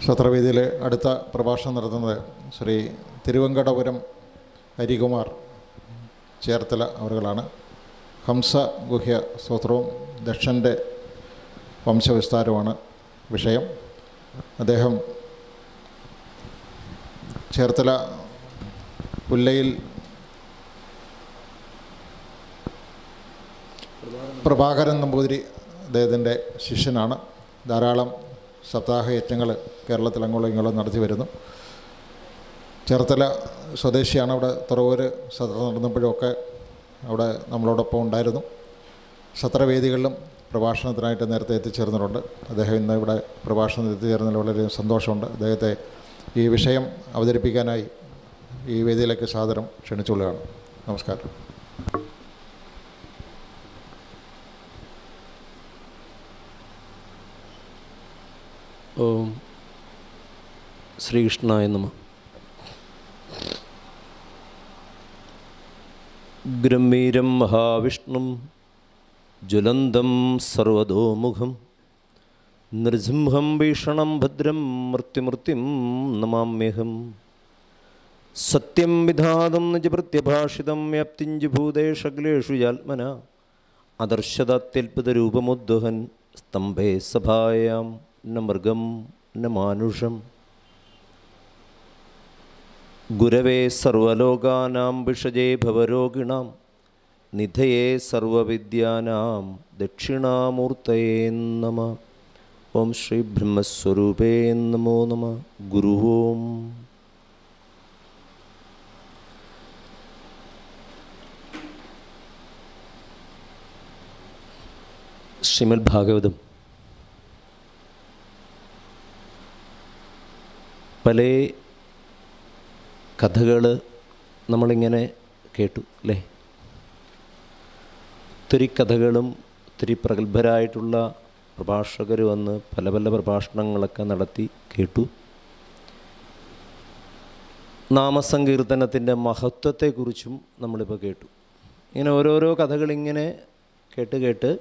ക്ഷത്രവേദിയിൽ അടുത്ത പ്രഭാഷണം നടത്തുന്നത് ശ്രീ തിരുവങ്കടപുരം ഹരികുമാർ ചേർത്തല അവരുകളാണ് ഹംസ ഗുഹ്യ സ്തോത്രവും ദക്ഷൻ്റെ വംശവിസ്താരവുമാണ് വിഷയം അദ്ദേഹം ചേർത്തല പുല്ലയിൽ പ്രഭാകരൻ നമ്പൂതിരി അദ്ദേഹത്തിൻ്റെ ശിഷ്യനാണ് ധാരാളം സപ്താഹയജ്ഞങ്ങൾ കേരളത്തിൽ അങ്ങോളം ഇങ്ങോളം നടത്തി വരുന്നു ചേർത്തല സ്വദേശിയാണ് അവിടെ തുറവൂർ സത്ര നടന്നപ്പോഴൊക്കെ അവിടെ നമ്മളോടൊപ്പം ഉണ്ടായിരുന്നു സത്രവേദികളിലും പ്രഭാഷണത്തിനായിട്ട് നേരത്തെ എത്തിച്ചേർന്നിട്ടുണ്ട് അദ്ദേഹം ഇന്ന് ഇവിടെ പ്രഭാഷണത്തിൽ എത്തിച്ചേർന്നതിൽ വളരെ സന്തോഷമുണ്ട് അദ്ദേഹത്തെ ഈ വിഷയം അവതരിപ്പിക്കാനായി ഈ വേദിയിലേക്ക് സാദരം ക്ഷണിച്ചുകൊള്ളുകയാണ് നമസ്കാരം ഓം ശ്രീകൃഷ്ണായ നമ ഗ്രമീരം മഹാവിഷ്ണു ജ്വലന്തം സർവതോമുഖം നൃസിംഹം ഭീഷണം ഭദ്രം മൃത്യുമൃത്യും നമാമ്യഹം സത്യം വിധാതം നിജഭൃത്യഭാഷിതം വ്യാപ്തിഞ്ചുഭൂതേഷകലേഷു ജാത്മന അദർശദാത്യൽപിതരൂപമുദ്വഹൻ സ്തംഭേ സഭായാം न മൃഗം ന മാനുഷം ഗുരവേ സർവലോകാനാം ഭിഷജേ ഭവരോഗിണാം നിധയേ സർവവിദ്യാനാം ദക്ഷിണാമൂർത്തയേ നമ ഓം ശ്രീ ബ്രഹ്മസ്വരൂപേ നമോ നമ ഗുരു ഓം ശ്രീമദ് ഭാഗവതം പല കഥകൾ നമ്മളിങ്ങനെ കേട്ടു അല്ലേ ഒത്തിരി കഥകളും ഒത്തിരി പ്രഗത്ഭരായിട്ടുള്ള പ്രഭാഷകർ വന്ന് പല പല പ്രഭാഷണങ്ങളൊക്കെ നടത്തി കേട്ടു നാമസങ്കീർത്തനത്തിൻ്റെ മഹത്വത്തെക്കുറിച്ചും നമ്മളിപ്പോൾ കേട്ടു ഇങ്ങനെ ഓരോരോ കഥകളിങ്ങനെ കേട്ട് കേട്ട്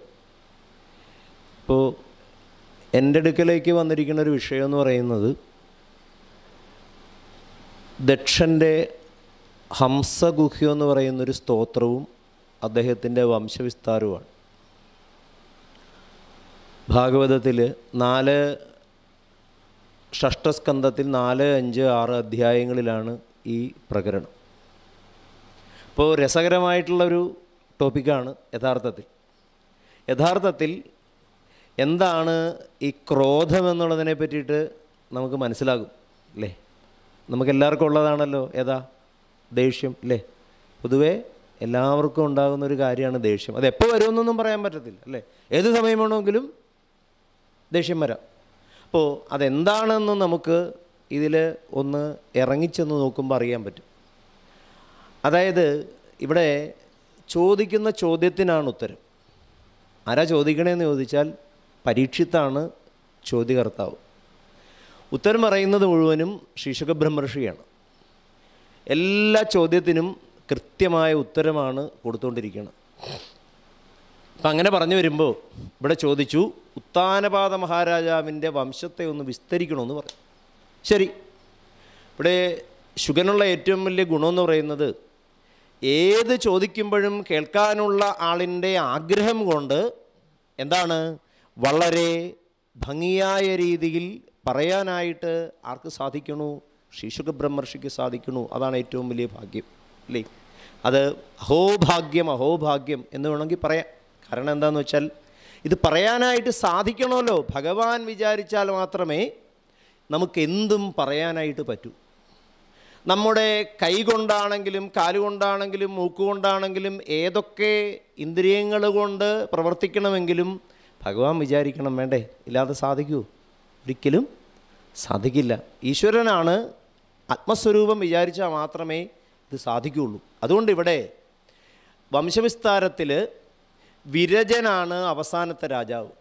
ഇപ്പോൾ എൻ്റെ അടുക്കലേക്ക് വന്നിരിക്കുന്ന ഒരു വിഷയം എന്ന് പറയുന്നത് ദക്ഷൻ്റെ ഹംസഗുഹ്യെന്ന് എന്ന് പറയുന്നൊരു സ്തോത്രവും അദ്ദേഹത്തിൻ്റെ വംശവിസ്താരവുമാണ് ഭാഗവതത്തിൽ നാല് ഷഷ്ടസ്കന്ധത്തിൽ നാല് അഞ്ച് ആറ് അധ്യായങ്ങളിലാണ് ഈ പ്രകരണം അപ്പോൾ രസകരമായിട്ടുള്ളൊരു ടോപ്പിക്കാണ് യഥാർത്ഥത്തിൽ യഥാർത്ഥത്തിൽ എന്താണ് ഈ ക്രോധം എന്നുള്ളതിനെ പറ്റിയിട്ട് നമുക്ക് മനസ്സിലാകും അല്ലേ നമുക്കെല്ലാവർക്കും ഉള്ളതാണല്ലോ ഏതാ ദേഷ്യം അല്ലേ പൊതുവേ എല്ലാവർക്കും ഉണ്ടാകുന്ന ഒരു കാര്യമാണ് ദേഷ്യം അത് എപ്പോൾ വരുമെന്നൊന്നും പറയാൻ പറ്റത്തില്ല അല്ലേ ഏത് സമയമാണെങ്കിലും ദേഷ്യം വരാം അപ്പോൾ അതെന്താണെന്ന് നമുക്ക് ഇതിൽ ഒന്ന് ഇറങ്ങിച്ചെന്ന് നോക്കുമ്പോൾ അറിയാൻ പറ്റും അതായത് ഇവിടെ ചോദിക്കുന്ന ചോദ്യത്തിനാണ് ഉത്തരം ആരാ ചോദിക്കണേന്ന് ചോദിച്ചാൽ പരീക്ഷിത്താണ് ചോദ്യകർത്താവ് ഉത്തരം പറയുന്നത് മുഴുവനും ശീർഷക ബ്രഹ്മർഷിയാണ് എല്ലാ ചോദ്യത്തിനും കൃത്യമായ ഉത്തരമാണ് കൊടുത്തുകൊണ്ടിരിക്കുന്നത് അപ്പം അങ്ങനെ പറഞ്ഞു വരുമ്പോൾ ഇവിടെ ചോദിച്ചു ഉത്താനപാത മഹാരാജാവിൻ്റെ വംശത്തെ ഒന്ന് വിസ്തരിക്കണമെന്ന് പറഞ്ഞു ശരി ഇവിടെ ശുഗനുള്ള ഏറ്റവും വലിയ ഗുണമെന്ന് പറയുന്നത് ഏത് ചോദിക്കുമ്പോഴും കേൾക്കാനുള്ള ആളിൻ്റെ ആഗ്രഹം കൊണ്ട് എന്താണ് വളരെ ഭംഗിയായ രീതിയിൽ പറയാനായിട്ട് ആർക്ക് സാധിക്കണു ശിശുക ബ്രഹ്മർഷിക്ക് സാധിക്കണു അതാണ് ഏറ്റവും വലിയ ഭാഗ്യം അല്ലേ അത് അഹോഭാഗ്യം അഹോഭാഗ്യം എന്ന് വേണമെങ്കിൽ പറയാം കാരണം എന്താണെന്ന് വെച്ചാൽ ഇത് പറയാനായിട്ട് സാധിക്കണമല്ലോ ഭഗവാൻ വിചാരിച്ചാൽ മാത്രമേ നമുക്ക് എന്തും പറയാനായിട്ട് പറ്റൂ നമ്മുടെ കൈകൊണ്ടാണെങ്കിലും കാലുകൊണ്ടാണെങ്കിലും മൂക്കുകൊണ്ടാണെങ്കിലും ഏതൊക്കെ ഇന്ദ്രിയങ്ങൾ കൊണ്ട് പ്രവർത്തിക്കണമെങ്കിലും ഭഗവാൻ വിചാരിക്കണം വേണ്ടേ ഇല്ലാതെ സാധിക്കൂ ഒരിക്കലും സാധിക്കില്ല ഈശ്വരനാണ് ആത്മസ്വരൂപം വിചാരിച്ചാൽ മാത്രമേ ഇത് സാധിക്കുകയുള്ളൂ അതുകൊണ്ട് ഇവിടെ വംശവിസ്താരത്തിൽ വിരജനാണ് അവസാനത്തെ രാജാവ്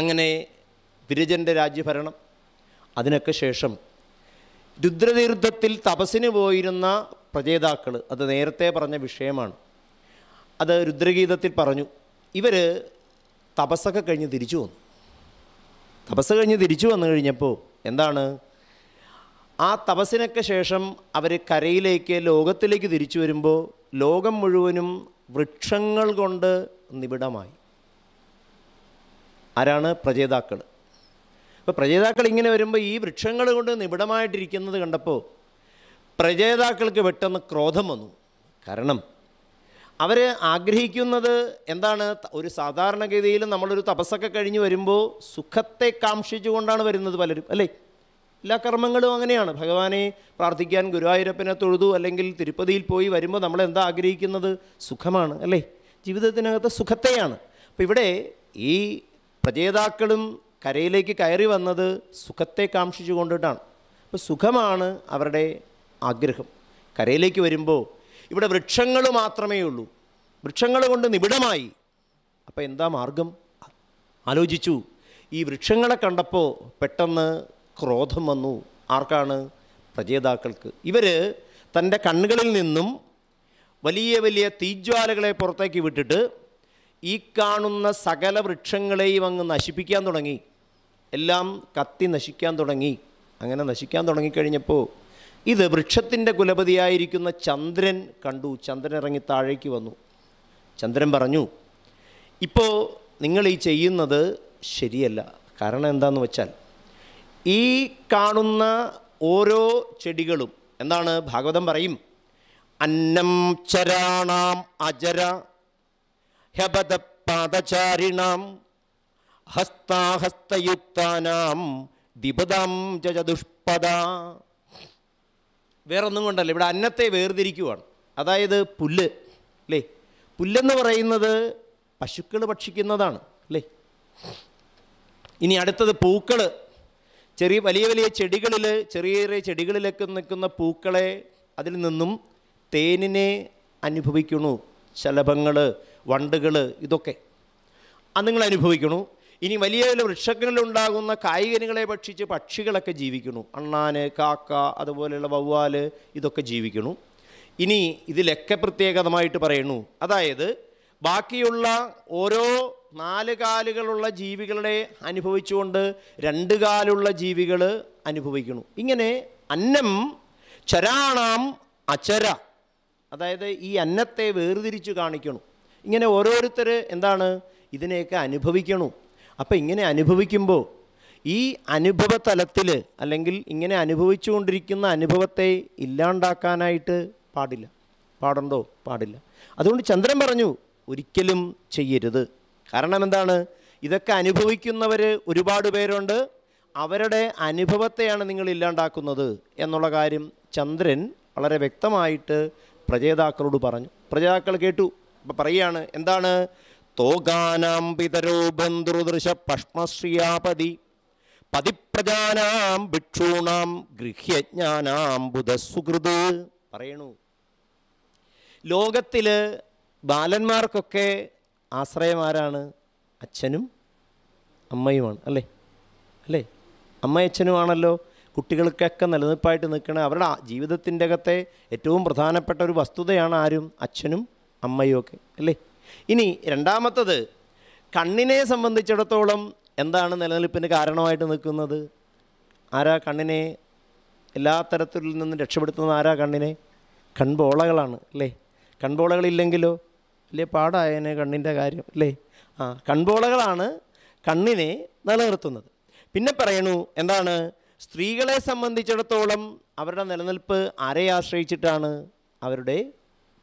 അങ്ങനെ വിരജൻ്റെ രാജ്യഭരണം അതിനൊക്കെ ശേഷം രുദ്രതീർത്ഥത്തിൽ തപസ്സിന് പോയിരുന്ന പ്രചേതാക്കൾ അത് നേരത്തെ പറഞ്ഞ വിഷയമാണ് അത് രുദ്രഗീതത്തിൽ പറഞ്ഞു ഇവർ തപസ്സൊക്കെ കഴിഞ്ഞ് തിരിച്ചു വന്നു തപസ് കഴിഞ്ഞ് തിരിച്ചു വന്നു കഴിഞ്ഞപ്പോൾ എന്താണ് ആ തപസ്സിനൊക്കെ ശേഷം അവർ കരയിലേക്ക് ലോകത്തിലേക്ക് തിരിച്ചു വരുമ്പോൾ ലോകം മുഴുവനും വൃക്ഷങ്ങൾ കൊണ്ട് നിബിഡമായി ആരാണ് പ്രജേതാക്കൾ അപ്പോൾ പ്രജേതാക്കൾ ഇങ്ങനെ വരുമ്പോൾ ഈ വൃക്ഷങ്ങൾ കൊണ്ട് നിബിഡമായിട്ടിരിക്കുന്നത് കണ്ടപ്പോൾ പ്രജേതാക്കൾക്ക് പെട്ടെന്ന് ക്രോധം വന്നു കാരണം അവർ ആഗ്രഹിക്കുന്നത് എന്താണ് ഒരു സാധാരണഗതിയിൽ നമ്മളൊരു തപസ്സൊക്കെ കഴിഞ്ഞ് വരുമ്പോൾ സുഖത്തെ കാക്ഷിച്ചുകൊണ്ടാണ് വരുന്നത് പലരും അല്ലേ എല്ലാ കർമ്മങ്ങളും അങ്ങനെയാണ് ഭഗവാനെ പ്രാർത്ഥിക്കാൻ ഗുരുവായൂരപ്പനെ തൊഴുതു അല്ലെങ്കിൽ തിരുപ്പതിയിൽ പോയി വരുമ്പോൾ നമ്മൾ എന്താ ആഗ്രഹിക്കുന്നത് സുഖമാണ് അല്ലേ ജീവിതത്തിനകത്ത് സുഖത്തെയാണ് അപ്പോൾ ഇവിടെ ഈ പ്രചേതാക്കളും കരയിലേക്ക് കയറി വന്നത് സുഖത്തെ കാക്ഷിച്ചു കൊണ്ടിട്ടാണ് അപ്പോൾ സുഖമാണ് അവരുടെ ആഗ്രഹം കരയിലേക്ക് വരുമ്പോൾ ഇവിടെ വൃക്ഷങ്ങൾ മാത്രമേ ഉള്ളൂ വൃക്ഷങ്ങൾ കൊണ്ട് നിബിഡമായി അപ്പോൾ എന്താ മാർഗം ആലോചിച്ചു ഈ വൃക്ഷങ്ങളെ കണ്ടപ്പോൾ പെട്ടെന്ന് ക്രോധം വന്നു ആർക്കാണ് പ്രജേതാക്കൾക്ക് ഇവർ തൻ്റെ കണ്ണുകളിൽ നിന്നും വലിയ വലിയ തീജ്വാലകളെ പുറത്തേക്ക് വിട്ടിട്ട് ഈ കാണുന്ന സകല വൃക്ഷങ്ങളെയും അങ്ങ് നശിപ്പിക്കാൻ തുടങ്ങി എല്ലാം കത്തി നശിക്കാൻ തുടങ്ങി അങ്ങനെ നശിക്കാൻ തുടങ്ങിക്കഴിഞ്ഞപ്പോൾ ഇത് വൃക്ഷത്തിൻ്റെ കുലപതിയായിരിക്കുന്ന ചന്ദ്രൻ കണ്ടു ചന്ദ്രൻ ഇറങ്ങി താഴേക്ക് വന്നു ചന്ദ്രൻ പറഞ്ഞു ഇപ്പോൾ നിങ്ങൾ ഈ ചെയ്യുന്നത് ശരിയല്ല കാരണം എന്താന്ന് വെച്ചാൽ ഈ കാണുന്ന ഓരോ ചെടികളും എന്താണ് ഭാഗവതം പറയും അന്നം ചരാണാം അജര ഹ്യപത ഹസ്താഹസ്തയുക്താനാം ദിപദാം ച വേറൊന്നും കൊണ്ടല്ല ഇവിടെ അന്നത്തെ വേർതിരിക്കുവാണ് അതായത് പുല്ല് അല്ലേ പുല്ലെന്ന് പറയുന്നത് പശുക്കൾ ഭക്ഷിക്കുന്നതാണ് അല്ലേ ഇനി അടുത്തത് പൂക്കൾ ചെറിയ വലിയ വലിയ ചെടികളിൽ ചെറിയ ചെറിയ ചെടികളിലൊക്കെ നിൽക്കുന്ന പൂക്കളെ അതിൽ നിന്നും തേനിനെ അനുഭവിക്കണു ശലഭങ്ങൾ വണ്ടുകൾ ഇതൊക്കെ അത് നിങ്ങൾ അനുഭവിക്കണു ഇനി വലിയ വലിയ വൃക്ഷങ്ങളിലുണ്ടാകുന്ന കായികനികളെ ഭക്ഷിച്ച് പക്ഷികളൊക്കെ ജീവിക്കുന്നു അണ്ണാന് കാക്ക അതുപോലെയുള്ള വവ്വാൽ ഇതൊക്കെ ജീവിക്കുന്നു ഇനി ഇതിലൊക്കെ പ്രത്യേകതമായിട്ട് പറയുന്നു അതായത് ബാക്കിയുള്ള ഓരോ നാല് കാലുകളുള്ള ജീവികളെ അനുഭവിച്ചുകൊണ്ട് രണ്ട് കാലുള്ള ജീവികൾ അനുഭവിക്കുന്നു ഇങ്ങനെ അന്നം ചരാണാം അചര അതായത് ഈ അന്നത്തെ വേർതിരിച്ച് കാണിക്കണം ഇങ്ങനെ ഓരോരുത്തർ എന്താണ് ഇതിനെയൊക്കെ അനുഭവിക്കണം അപ്പോൾ ഇങ്ങനെ അനുഭവിക്കുമ്പോൾ ഈ അനുഭവ തലത്തിൽ അല്ലെങ്കിൽ ഇങ്ങനെ അനുഭവിച്ചുകൊണ്ടിരിക്കുന്ന അനുഭവത്തെ ഇല്ലാണ്ടാക്കാനായിട്ട് പാടില്ല പാടണ്ടോ പാടില്ല അതുകൊണ്ട് ചന്ദ്രൻ പറഞ്ഞു ഒരിക്കലും ചെയ്യരുത് കാരണം എന്താണ് ഇതൊക്കെ അനുഭവിക്കുന്നവർ ഒരുപാട് പേരുണ്ട് അവരുടെ അനുഭവത്തെയാണ് നിങ്ങൾ ഇല്ലാണ്ടാക്കുന്നത് എന്നുള്ള കാര്യം ചന്ദ്രൻ വളരെ വ്യക്തമായിട്ട് പ്രജേതാക്കളോട് പറഞ്ഞു പ്രജേതാക്കൾ കേട്ടു അപ്പോൾ പറയുകയാണ് എന്താണ് തോകാനാം പിതരോ ബന്ധുദൃശ പഷ്മശ്രിയാപതി പതിപ്രജാനാം ഭിക്ഷൂണാം ഗൃഹ്യജ്ഞാനാം ബുധസുഹൃത് പറയണു ലോകത്തിൽ ബാലന്മാർക്കൊക്കെ ആശ്രയമാരാണ് അച്ഛനും അമ്മയുമാണ് അല്ലേ അല്ലേ അമ്മയച്ഛനുമാണല്ലോ കുട്ടികൾക്കൊക്കെ നിലനിൽപ്പായിട്ട് നിൽക്കണ അവരുടെ ജീവിതത്തിൻ്റെ അകത്തെ ഏറ്റവും പ്രധാനപ്പെട്ട ഒരു വസ്തുതയാണ് ആരും അച്ഛനും അമ്മയും ഒക്കെ അല്ലേ ഇനി രണ്ടാമത്തത് കണ്ണിനെ സംബന്ധിച്ചിടത്തോളം എന്താണ് നിലനിൽപ്പിന് കാരണമായിട്ട് നിൽക്കുന്നത് ആരാ കണ്ണിനെ എല്ലാ തരത്തിൽ നിന്നും രക്ഷപ്പെടുത്തുന്നത് ആരാ കണ്ണിനെ കൺപോളകളാണ് അല്ലേ കൺപോളകളില്ലെങ്കിലോ അല്ലേ പാടായനെ കണ്ണിൻ്റെ കാര്യം അല്ലേ ആ കൺപോളകളാണ് കണ്ണിനെ നിലനിർത്തുന്നത് പിന്നെ പറയണു എന്താണ് സ്ത്രീകളെ സംബന്ധിച്ചിടത്തോളം അവരുടെ നിലനിൽപ്പ് ആരെ ആശ്രയിച്ചിട്ടാണ് അവരുടെ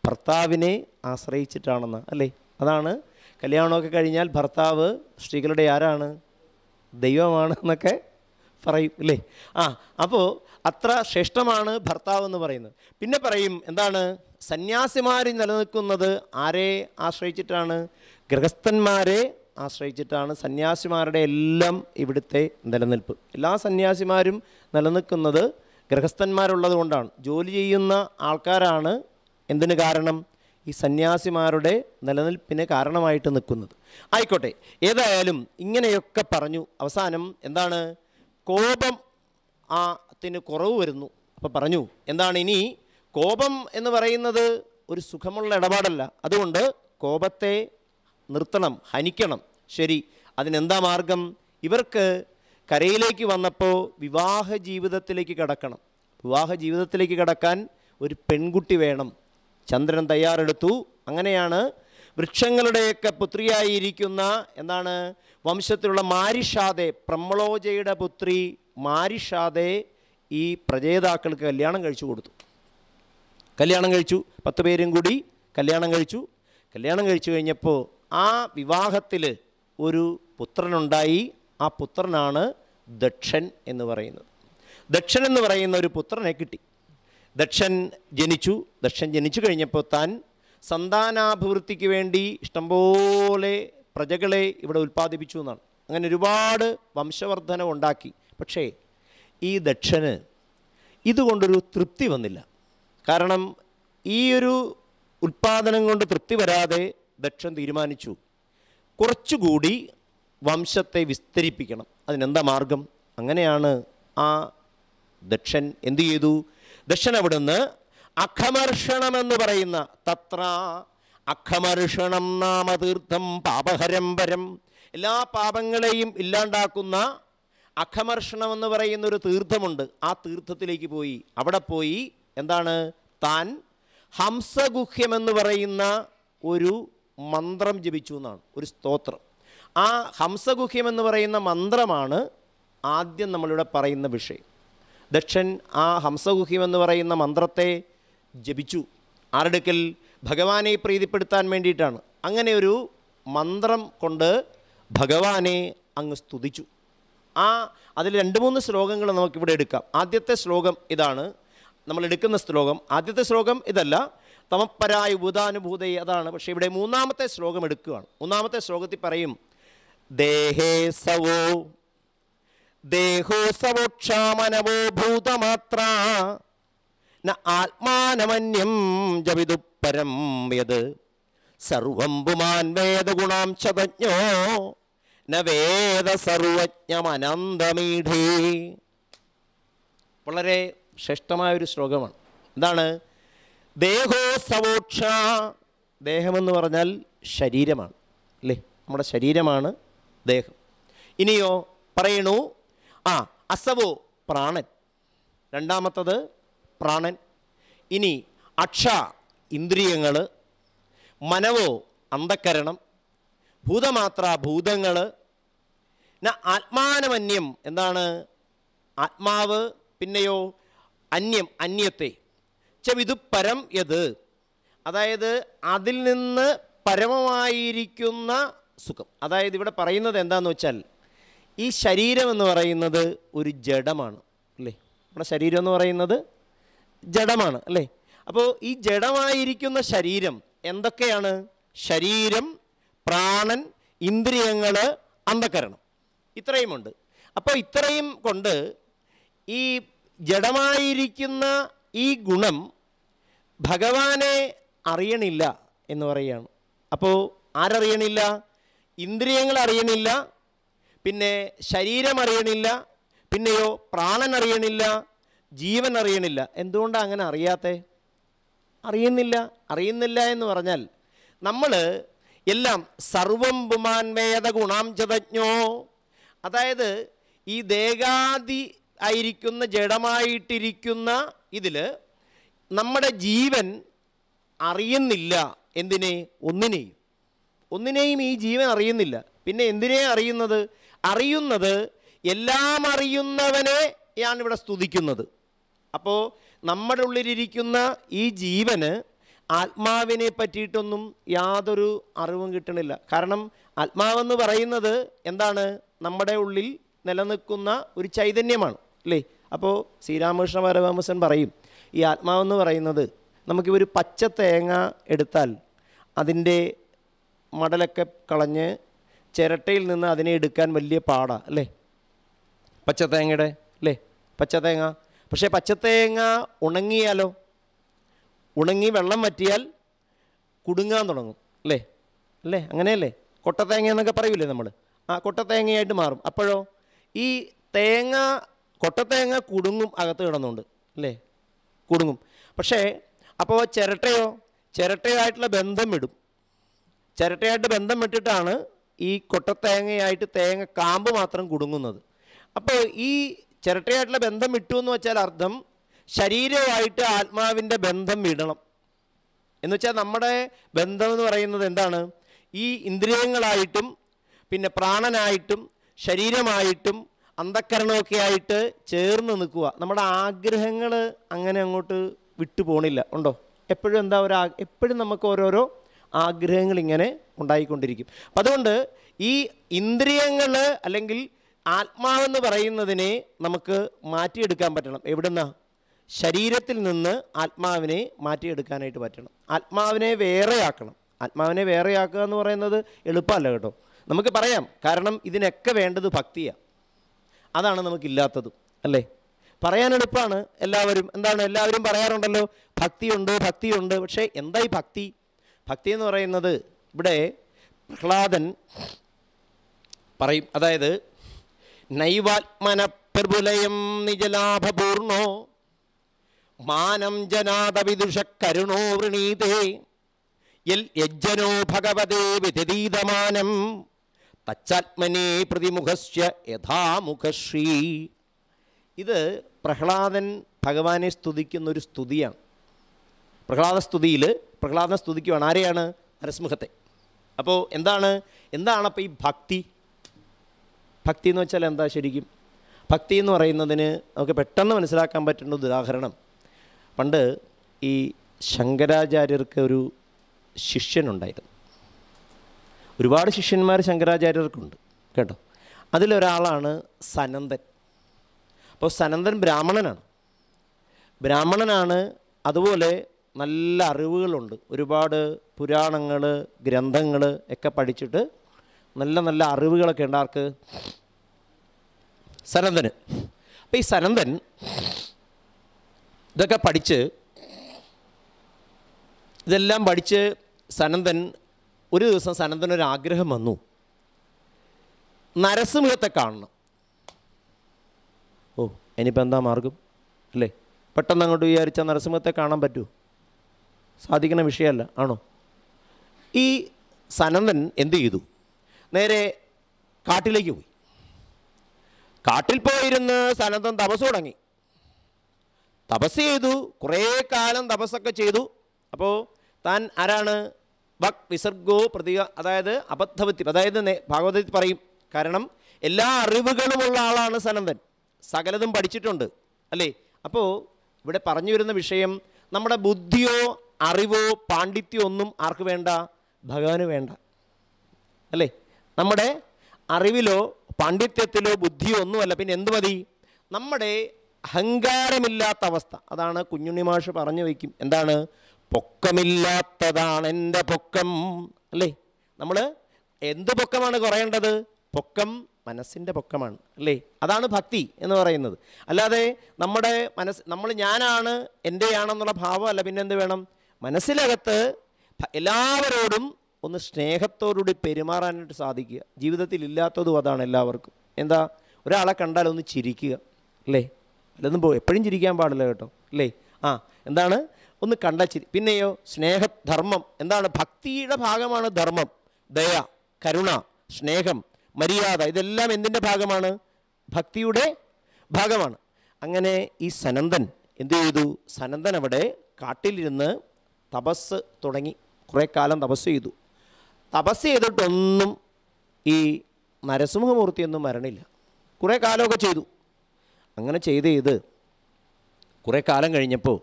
ഭർത്താവിനെ ആശ്രയിച്ചിട്ടാണെന്ന് അല്ലേ അതാണ് കല്യാണമൊക്കെ കഴിഞ്ഞാൽ ഭർത്താവ് സ്ത്രീകളുടെ ആരാണ് ദൈവമാണ് എന്നൊക്കെ പറയും അല്ലേ ആ അപ്പോൾ അത്ര ശ്രേഷ്ഠമാണ് ഭർത്താവ് എന്ന് പറയുന്നത് പിന്നെ പറയും എന്താണ് സന്യാസിമാർ നിലനിൽക്കുന്നത് ആരെ ആശ്രയിച്ചിട്ടാണ് ഗൃഹസ്ഥന്മാരെ ആശ്രയിച്ചിട്ടാണ് സന്യാസിമാരുടെ എല്ലാം ഇവിടുത്തെ നിലനിൽപ്പ് എല്ലാ സന്യാസിമാരും നിലനിൽക്കുന്നത് ഗൃഹസ്ഥന്മാരുള്ളത് കൊണ്ടാണ് ജോലി ചെയ്യുന്ന ആൾക്കാരാണ് എന്തിനു കാരണം ഈ സന്യാസിമാരുടെ നിലനിൽപ്പിന് കാരണമായിട്ട് നിൽക്കുന്നത് ആയിക്കോട്ടെ ഏതായാലും ഇങ്ങനെയൊക്കെ പറഞ്ഞു അവസാനം എന്താണ് കോപം ആ കുറവ് വരുന്നു അപ്പോൾ പറഞ്ഞു എന്താണ് ഇനി കോപം എന്ന് പറയുന്നത് ഒരു സുഖമുള്ള ഇടപാടല്ല അതുകൊണ്ട് കോപത്തെ നിർത്തണം ഹനിക്കണം ശരി അതിനെന്താ മാർഗം ഇവർക്ക് കരയിലേക്ക് വന്നപ്പോൾ വിവാഹ ജീവിതത്തിലേക്ക് കടക്കണം വിവാഹ ജീവിതത്തിലേക്ക് കടക്കാൻ ഒരു പെൺകുട്ടി വേണം ചന്ദ്രൻ തയ്യാറെടുത്തു അങ്ങനെയാണ് വൃക്ഷങ്ങളുടെയൊക്കെ പുത്രിയായിരിക്കുന്ന എന്താണ് വംശത്തിലുള്ള മാരിഷാദെ പ്രമ്മളോജയുടെ പുത്രി മാരിഷാദെ ഈ പ്രജേതാക്കൾക്ക് കല്യാണം കഴിച്ചു കൊടുത്തു കല്യാണം കഴിച്ചു പത്ത് പേരും കൂടി കല്യാണം കഴിച്ചു കല്യാണം കഴിച്ചു കഴിഞ്ഞപ്പോൾ ആ വിവാഹത്തിൽ ഒരു പുത്രനുണ്ടായി ആ പുത്രനാണ് ദക്ഷൻ എന്ന് പറയുന്നത് ദക്ഷൻ എന്ന് പറയുന്ന ഒരു പുത്രനെ കിട്ടി ദക്ഷൻ ജനിച്ചു ദക്ഷൻ ജനിച്ചു കഴിഞ്ഞപ്പോൾ താൻ സന്താനാഭിവൃദ്ധിക്ക് വേണ്ടി ഇഷ്ടംപോലെ പ്രജകളെ ഇവിടെ ഉൽപ്പാദിപ്പിച്ചു എന്നാണ് അങ്ങനെ ഒരുപാട് വംശവർധന ഉണ്ടാക്കി പക്ഷേ ഈ ദക്ഷന് ഇതുകൊണ്ടൊരു തൃപ്തി വന്നില്ല കാരണം ഈ ഒരു ഉൽപ്പാദനം കൊണ്ട് തൃപ്തി വരാതെ ദക്ഷൻ തീരുമാനിച്ചു കുറച്ചുകൂടി വംശത്തെ വിസ്തരിപ്പിക്കണം അതിനെന്താ മാർഗം അങ്ങനെയാണ് ആ ദക്ഷൻ എന്തു ചെയ്തു ദക്ഷൻ അവിടുന്ന് അഖമർഷണമെന്ന് പറയുന്ന തത്ര അഖമർഷണം നാമ തീർത്ഥം പാപഹരം പരം എല്ലാ പാപങ്ങളെയും ഇല്ലാണ്ടാക്കുന്ന അഖമർഷണം എന്ന് പറയുന്ന ഒരു തീർത്ഥമുണ്ട് ആ തീർത്ഥത്തിലേക്ക് പോയി അവിടെ പോയി എന്താണ് താൻ ഹംസഗുഹ്യമെന്ന് പറയുന്ന ഒരു മന്ത്രം ജപിച്ചു എന്നാണ് ഒരു സ്തോത്രം ആ ഹംസഗുഹ്യമെന്ന് പറയുന്ന മന്ത്രമാണ് ആദ്യം നമ്മളിവിടെ പറയുന്ന വിഷയം ദക്ഷൻ ആ ഹംസഗുഹ്യമെന്ന് എന്ന് പറയുന്ന മന്ത്രത്തെ ജപിച്ചു ആരുടെക്കൽ ഭഗവാനെ പ്രീതിപ്പെടുത്താൻ വേണ്ടിയിട്ടാണ് അങ്ങനെ ഒരു മന്ത്രം കൊണ്ട് ഭഗവാനെ അങ്ങ് സ്തുതിച്ചു ആ അതിൽ രണ്ട് മൂന്ന് ശ്ലോകങ്ങൾ നമുക്കിവിടെ എടുക്കാം ആദ്യത്തെ ശ്ലോകം ഇതാണ് നമ്മൾ എടുക്കുന്ന ശ്ലോകം ആദ്യത്തെ ശ്ലോകം ഇതല്ല തമപ്പരായ ഭൂതാനുഭൂതയെ അതാണ് പക്ഷേ ഇവിടെ മൂന്നാമത്തെ ശ്ലോകം എടുക്കുകയാണ് മൂന്നാമത്തെ ശ്ലോകത്തിൽ പറയും ദേഹേ സവോ ദേഹോസവോക്ഷാമനവോ ഭൂതമാത്ര ന ആത്മാനമന്യം ജപിതു പരം യത് സർവം പുമാൻ വേദഗുണാം ശതജ്ഞോ ന വേദ സർവജ്ഞമനന്തമീഢേ വളരെ ഒരു ശ്ലോകമാണ് എന്താണ് ദേഹോസവോക്ഷ ദേഹമെന്ന് പറഞ്ഞാൽ ശരീരമാണ് അല്ലേ നമ്മുടെ ശരീരമാണ് ദേഹം ഇനിയോ പറയണു ആ അസവോ പ്രാണൻ രണ്ടാമത്തത് പ്രാണൻ ഇനി അക്ഷ ഇന്ദ്രിയങ്ങൾ മനവോ അന്ധക്കരണം ഭൂതമാത്ര ഭൂതങ്ങൾ ആത്മാനമന്യം എന്താണ് ആത്മാവ് പിന്നെയോ അന്യം അന്യത്തെ ചവിതു പരം യത് അതായത് അതിൽ നിന്ന് പരമമായിരിക്കുന്ന സുഖം അതായത് ഇവിടെ പറയുന്നത് എന്താണെന്ന് വെച്ചാൽ ഈ ശരീരം എന്ന് പറയുന്നത് ഒരു ജഡമാണ് അല്ലേ നമ്മുടെ ശരീരം എന്ന് പറയുന്നത് ജഡമാണ് അല്ലേ അപ്പോൾ ഈ ജഡമായിരിക്കുന്ന ശരീരം എന്തൊക്കെയാണ് ശരീരം പ്രാണൻ ഇന്ദ്രിയങ്ങൾ അന്ധകരണം ഇത്രയുമുണ്ട് അപ്പോൾ ഇത്രയും കൊണ്ട് ഈ ജഡമായിരിക്കുന്ന ഈ ഗുണം ഭഗവാനെ അറിയണില്ല എന്ന് പറയുകയാണ് അപ്പോൾ ആരറിയണില്ല ഇന്ദ്രിയങ്ങൾ അറിയണില്ല പിന്നെ ശരീരം അറിയണില്ല പിന്നെയോ പ്രാണൻ അറിയണില്ല ജീവൻ അറിയണില്ല എന്തുകൊണ്ടാണ് അങ്ങനെ അറിയാത്തേ അറിയുന്നില്ല അറിയുന്നില്ല എന്ന് പറഞ്ഞാൽ നമ്മൾ എല്ലാം സർവം ഗുണാം ഗുണാംചതജ്ഞോ അതായത് ഈ ദേഹാദി ആയിരിക്കുന്ന ജഡമായിട്ടിരിക്കുന്ന ഇതിൽ നമ്മുടെ ജീവൻ അറിയുന്നില്ല എന്തിനെ ഒന്നിനെയും ഒന്നിനെയും ഈ ജീവൻ അറിയുന്നില്ല പിന്നെ എന്തിനെ അറിയുന്നത് അറിയുന്നത് എല്ലാം അറിയുന്നവനെയാണ് ഇവിടെ സ്തുതിക്കുന്നത് അപ്പോൾ നമ്മുടെ ഉള്ളിലിരിക്കുന്ന ഈ ജീവന് ആത്മാവിനെ പറ്റിയിട്ടൊന്നും യാതൊരു അറിവും കിട്ടണില്ല കാരണം ആത്മാവെന്ന് പറയുന്നത് എന്താണ് നമ്മുടെ ഉള്ളിൽ നിലനിൽക്കുന്ന ഒരു ചൈതന്യമാണ് അല്ലേ അപ്പോൾ ശ്രീരാമകൃഷ്ണ പരമഹംസൻ പറയും ഈ ആത്മാവെന്ന് പറയുന്നത് നമുക്ക് ഒരു പച്ച തേങ്ങ എടുത്താൽ അതിൻ്റെ മടലൊക്കെ കളഞ്ഞ് ചിരട്ടയിൽ നിന്ന് അതിനെ എടുക്കാൻ വലിയ പാടാണ് അല്ലേ പച്ചത്തേങ്ങയുടെ അല്ലേ പച്ചത്തേങ്ങ പക്ഷേ പച്ചത്തേങ്ങ ഉണങ്ങിയാലോ ഉണങ്ങി വെള്ളം വറ്റിയാൽ കുടുങ്ങാൻ തുടങ്ങും അല്ലേ അല്ലേ അങ്ങനെയല്ലേ കൊട്ടത്തേങ്ങ എന്നൊക്കെ പറയൂലേ നമ്മൾ ആ കൊട്ടത്തേങ്ങയായിട്ട് മാറും അപ്പോഴോ ഈ തേങ്ങ കൊട്ടത്തേങ്ങ കുടുങ്ങും അകത്ത് കിടന്നുണ്ട് അല്ലേ കുടുങ്ങും പക്ഷേ അപ്പോൾ ചിരട്ടയോ ആയിട്ടുള്ള ബന്ധം വിടും ചിരട്ടയായിട്ട് ബന്ധം വിട്ടിട്ടാണ് ഈ കൊട്ടത്തേങ്ങയായിട്ട് തേങ്ങ കാമ്പ് മാത്രം കുടുങ്ങുന്നത് അപ്പോൾ ഈ ചിരട്ടയായിട്ടുള്ള ബന്ധം വിട്ടു എന്ന് വെച്ചാൽ അർത്ഥം ശരീരമായിട്ട് ആത്മാവിൻ്റെ ബന്ധം വിടണം എന്ന് വെച്ചാൽ നമ്മുടെ ബന്ധം എന്ന് പറയുന്നത് എന്താണ് ഈ ഇന്ദ്രിയങ്ങളായിട്ടും പിന്നെ പ്രാണനായിട്ടും ശരീരമായിട്ടും അന്ധക്കരണമൊക്കെ ആയിട്ട് ചേർന്ന് നിൽക്കുക നമ്മുടെ ആഗ്രഹങ്ങൾ അങ്ങനെ അങ്ങോട്ട് വിട്ടു പോണില്ല ഉണ്ടോ എപ്പോഴും എന്താ ഒരു എപ്പോഴും നമുക്ക് ഓരോരോ ആഗ്രഹങ്ങൾ ഇങ്ങനെ ഉണ്ടായിക്കൊണ്ടിരിക്കും അപ്പം അതുകൊണ്ട് ഈ ഇന്ദ്രിയങ്ങൾ അല്ലെങ്കിൽ ആത്മാവെന്ന് പറയുന്നതിനെ നമുക്ക് മാറ്റിയെടുക്കാൻ പറ്റണം എവിടുന്ന ശരീരത്തിൽ നിന്ന് ആത്മാവിനെ മാറ്റിയെടുക്കാനായിട്ട് പറ്റണം ആത്മാവിനെ വേറെയാക്കണം ആത്മാവിനെ വേറെയാക്കുക എന്ന് പറയുന്നത് എളുപ്പമല്ല കേട്ടോ നമുക്ക് പറയാം കാരണം ഇതിനൊക്കെ വേണ്ടത് ഭക്തിയാണ് അതാണ് നമുക്കില്ലാത്തതും അല്ലേ പറയാൻ എളുപ്പമാണ് എല്ലാവരും എന്താണ് എല്ലാവരും പറയാറുണ്ടല്ലോ ഭക്തിയുണ്ട് ഭക്തിയുണ്ട് പക്ഷേ എന്തായി ഭക്തി ഭക്തി എന്ന് പറയുന്നത് ഇവിടെ പ്രഹ്ലാദൻ പറയും അതായത് നൈവാത്മന പ്രഭുലയം നിജലാഭപൂർണോ മാനം ജനാതവിദുഷക്കരുണോ വൃണീതേ യൽ യജ്ജനോ ഭഗവതേ വിതരീതമാനം തച്ചാത്മനേ പ്രതിമുഖസ്യ യഥാമുഖശ്രീ ഇത് പ്രഹ്ലാദൻ ഭഗവാനെ സ്തുതിക്കുന്നൊരു സ്തുതിയാണ് പ്രഹ്ലാദസ്തുതിയിൽ പ്രഹ്ലാദനെ സ്തുതിക്കുവാണ് ആരെയാണ് നരസിംഹത്തെ അപ്പോൾ എന്താണ് എന്താണ് അപ്പോൾ ഈ ഭക്തി ഭക്തി എന്ന് വെച്ചാൽ എന്താ ശരിക്കും ഭക്തി എന്ന് പറയുന്നതിന് നമുക്ക് പെട്ടെന്ന് മനസ്സിലാക്കാൻ പറ്റുന്ന ഉദാഹരണം പണ്ട് ഈ ശങ്കരാചാര്യർക്ക് ഒരു ശിഷ്യനുണ്ടായിരുന്നു ഒരുപാട് ശിഷ്യന്മാർ ശങ്കരാചാര്യർക്കുണ്ട് കേട്ടോ അതിലൊരാളാണ് സനന്ദൻ അപ്പോൾ സനന്ദൻ ബ്രാഹ്മണനാണ് ബ്രാഹ്മണനാണ് അതുപോലെ നല്ല അറിവുകളുണ്ട് ഒരുപാട് പുരാണങ്ങൾ ഗ്രന്ഥങ്ങൾ ഒക്കെ പഠിച്ചിട്ട് നല്ല നല്ല അറിവുകളൊക്കെ ഉണ്ട് ആർക്ക് സനന്ദന് അപ്പം ഈ സനന്ദൻ ഇതൊക്കെ പഠിച്ച് ഇതെല്ലാം പഠിച്ച് സനന്ദൻ ഒരു ദിവസം സനന്ദൻ ഒരു ആഗ്രഹം വന്നു നരസിംഹത്തെ കാണണം ഓ ഇനിയിപ്പോൾ എന്താ മാർഗം അല്ലേ പെട്ടെന്ന് അങ്ങോട്ട് വിചാരിച്ചാൽ നരസിംഹത്തെ കാണാൻ പറ്റുമോ സാധിക്കുന്ന വിഷയമല്ല ആണോ ഈ സനന്ദൻ എന്ത് ചെയ്തു നേരെ കാട്ടിലേക്ക് പോയി കാട്ടിൽ പോയിരുന്ന് സനന്ദൻ തപസ് തുടങ്ങി തപസ് ചെയ്തു കുറേ കാലം തപസ്സൊക്കെ ചെയ്തു അപ്പോൾ താൻ ആരാണ് ഭക് വിസർഗോ പ്രതിക അതായത് അബദ്ധവത്തി അതായത് ഭാഗവതത്തിൽ പറയും കാരണം എല്ലാ അറിവുകളുമുള്ള ആളാണ് സനന്ദൻ സകലതും പഠിച്ചിട്ടുണ്ട് അല്ലേ അപ്പോൾ ഇവിടെ പറഞ്ഞു വരുന്ന വിഷയം നമ്മുടെ ബുദ്ധിയോ അറിവോ പാണ്ഡിത്യമോ ഒന്നും ആർക്ക് വേണ്ട ഭഗവാന് വേണ്ട അല്ലേ നമ്മുടെ അറിവിലോ പാണ്ഡിത്യത്തിലോ ബുദ്ധിയോ ഒന്നുമല്ല പിന്നെ എന്ത് മതി നമ്മുടെ അഹങ്കാരമില്ലാത്ത അവസ്ഥ അതാണ് കുഞ്ഞുണ്ണി മാഷ് പറഞ്ഞു വയ്ക്കും എന്താണ് പൊക്കമില്ലാത്തതാണ് എൻ്റെ പൊക്കം അല്ലേ നമ്മൾ എന്ത് പൊക്കമാണ് കുറയേണ്ടത് പൊക്കം മനസ്സിൻ്റെ പൊക്കമാണ് അല്ലേ അതാണ് ഭക്തി എന്ന് പറയുന്നത് അല്ലാതെ നമ്മുടെ മനസ്സ് നമ്മൾ ഞാനാണ് എൻ്റെയാണെന്നുള്ള ഭാവമല്ല പിന്നെന്ത് വേണം മനസ്സിലകത്ത് എല്ലാവരോടും ഒന്ന് സ്നേഹത്തോടുകൂടി പെരുമാറാനായിട്ട് സാധിക്കുക ജീവിതത്തിൽ ഇല്ലാത്തതും അതാണ് എല്ലാവർക്കും എന്താ ഒരാളെ കണ്ടാൽ ഒന്ന് ചിരിക്കുക അല്ലേ അല്ലൊന്നും പോ എപ്പോഴും ചിരിക്കാൻ പാടില്ല കേട്ടോ അല്ലേ ആ എന്താണ് ഒന്ന് കണ്ട ചിരി പിന്നെയോ സ്നേഹ ധർമ്മം എന്താണ് ഭക്തിയുടെ ഭാഗമാണ് ധർമ്മം ദയ കരുണ സ്നേഹം മര്യാദ ഇതെല്ലാം എന്തിൻ്റെ ഭാഗമാണ് ഭക്തിയുടെ ഭാഗമാണ് അങ്ങനെ ഈ സനന്ദൻ എന്തു ചെയ്തു സനന്ദൻ അവിടെ കാട്ടിലിരുന്ന് തപസ് തുടങ്ങി കുറേ കാലം തപസ് ചെയ്തു തപസ് ചെയ്തിട്ടൊന്നും ഈ നരസിംഹമൂർത്തിയൊന്നും മരണില്ല കുറേ കാലമൊക്കെ ചെയ്തു അങ്ങനെ ചെയ്ത് ചെയ്ത് കുറേ കാലം കഴിഞ്ഞപ്പോൾ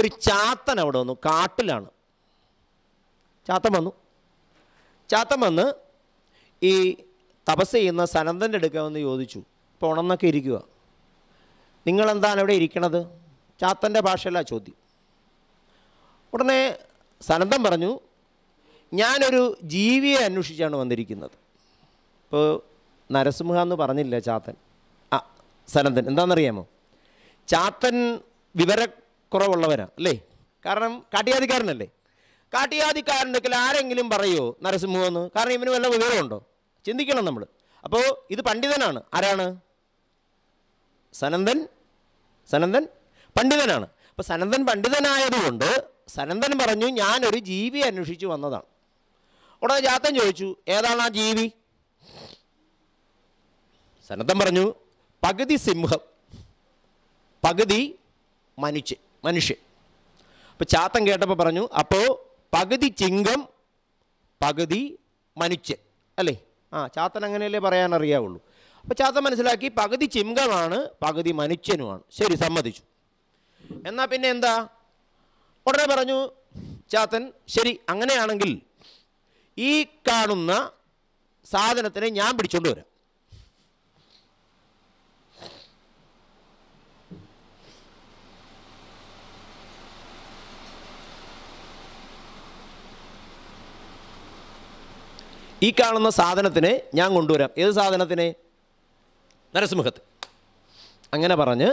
ഒരു ചാത്തൻ അവിടെ വന്നു കാട്ടിലാണ് ചാത്തൻ വന്നു ചാത്തൻ വന്ന് ഈ തപസ് ചെയ്യുന്ന സനന്തൻ്റെ അടുക്ക വന്ന് ചോദിച്ചു ഇപ്പോൾ ഉണന്നൊക്കെ ഇരിക്കുക നിങ്ങളെന്താണ് അവിടെ ഇരിക്കണത് ചാത്തൻ്റെ ഭാഷയല്ല ചോദ്യം ഉടനെ സനന്തം പറഞ്ഞു ഞാനൊരു ജീവിയെ അന്വേഷിച്ചാണ് വന്നിരിക്കുന്നത് ഇപ്പോൾ നരസിംഹ എന്ന് പറഞ്ഞില്ല ചാത്തൻ ആ സനന്തൻ എന്താണെന്നറിയാമോ ചാത്തൻ വിവരക്കുറവുള്ളവനാണ് അല്ലേ കാരണം കാട്ടിയാതിക്കാരനല്ലേ കാട്ടിയാധികാരൻ്റെ അടുക്കൽ ആരെങ്കിലും പറയുമോ നരസിംഹമെന്ന് കാരണം ഇവന് വല്ല വിവരമുണ്ടോ ചിന്തിക്കണം നമ്മൾ അപ്പോൾ ഇത് പണ്ഡിതനാണ് ആരാണ് സനന്ദൻ സനന്ദൻ പണ്ഡിതനാണ് അപ്പോൾ സനന്ദൻ പണ്ഡിതനായതുകൊണ്ട് സനന്ദൻ പറഞ്ഞു ഞാനൊരു ജീവി അന്വേഷിച്ചു വന്നതാണ് ഉടനെ ജാത്തൻ ചോദിച്ചു ഏതാണ് ആ ജീവി സനന്ദൻ പറഞ്ഞു പകുതി സിംഹം പകുതി മനുഷ്യ മനുഷ്യൻ അപ്പോൾ ചാത്തൻ കേട്ടപ്പോൾ പറഞ്ഞു അപ്പോൾ പകുതി ചിങ്കം പകുതി മനുഷ്യൻ അല്ലേ ആ ചാത്തൻ അങ്ങനെയല്ലേ പറയാൻ അറിയാവുള്ളൂ അപ്പോൾ ചാത്തൻ മനസ്സിലാക്കി പകുതി ചിങ്കമാണ് പകുതി മനുഷ്യനുമാണ് ശരി സമ്മതിച്ചു എന്നാൽ പിന്നെ എന്താ ഉടനെ പറഞ്ഞു ചാത്തൻ ശരി അങ്ങനെയാണെങ്കിൽ ഈ കാണുന്ന സാധനത്തിനെ ഞാൻ പിടിച്ചോണ്ട് വരാം ഈ കാണുന്ന സാധനത്തിനെ ഞാൻ കൊണ്ടുവരാം ഏത് സാധനത്തിനെ നരസിംഹത്ത് അങ്ങനെ പറഞ്ഞ്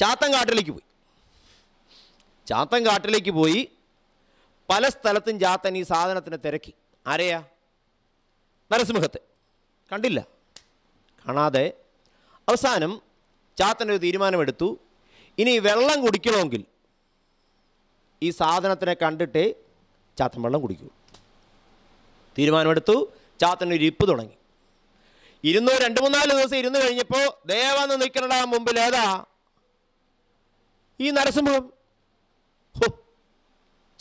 ചാത്തൻ കാട്ടിലേക്ക് പോയി ചാത്തൻ കാട്ടിലേക്ക് പോയി പല സ്ഥലത്തും ചാത്തൻ ഈ സാധനത്തിന് തിരക്കി ആരെയാ നരസിംഹത്തെ കണ്ടില്ല കാണാതെ അവസാനം ചാത്തനൊരു തീരുമാനമെടുത്തു ഇനി വെള്ളം കുടിക്കണമെങ്കിൽ ഈ സാധനത്തിനെ കണ്ടിട്ട് ചാത്തൻ വെള്ളം കുടിക്കൂ തീരുമാനമെടുത്തു ചാത്തൻ ഒരു ഇപ്പ് തുടങ്ങി ഇരുന്ന് രണ്ട് മൂന്നാല് ദിവസം ഇരുന്ന് കഴിഞ്ഞപ്പോൾ ദേവന്ന് നിൽക്കണ മുമ്പിൽ ഏതാ ഈ നരസിംഹം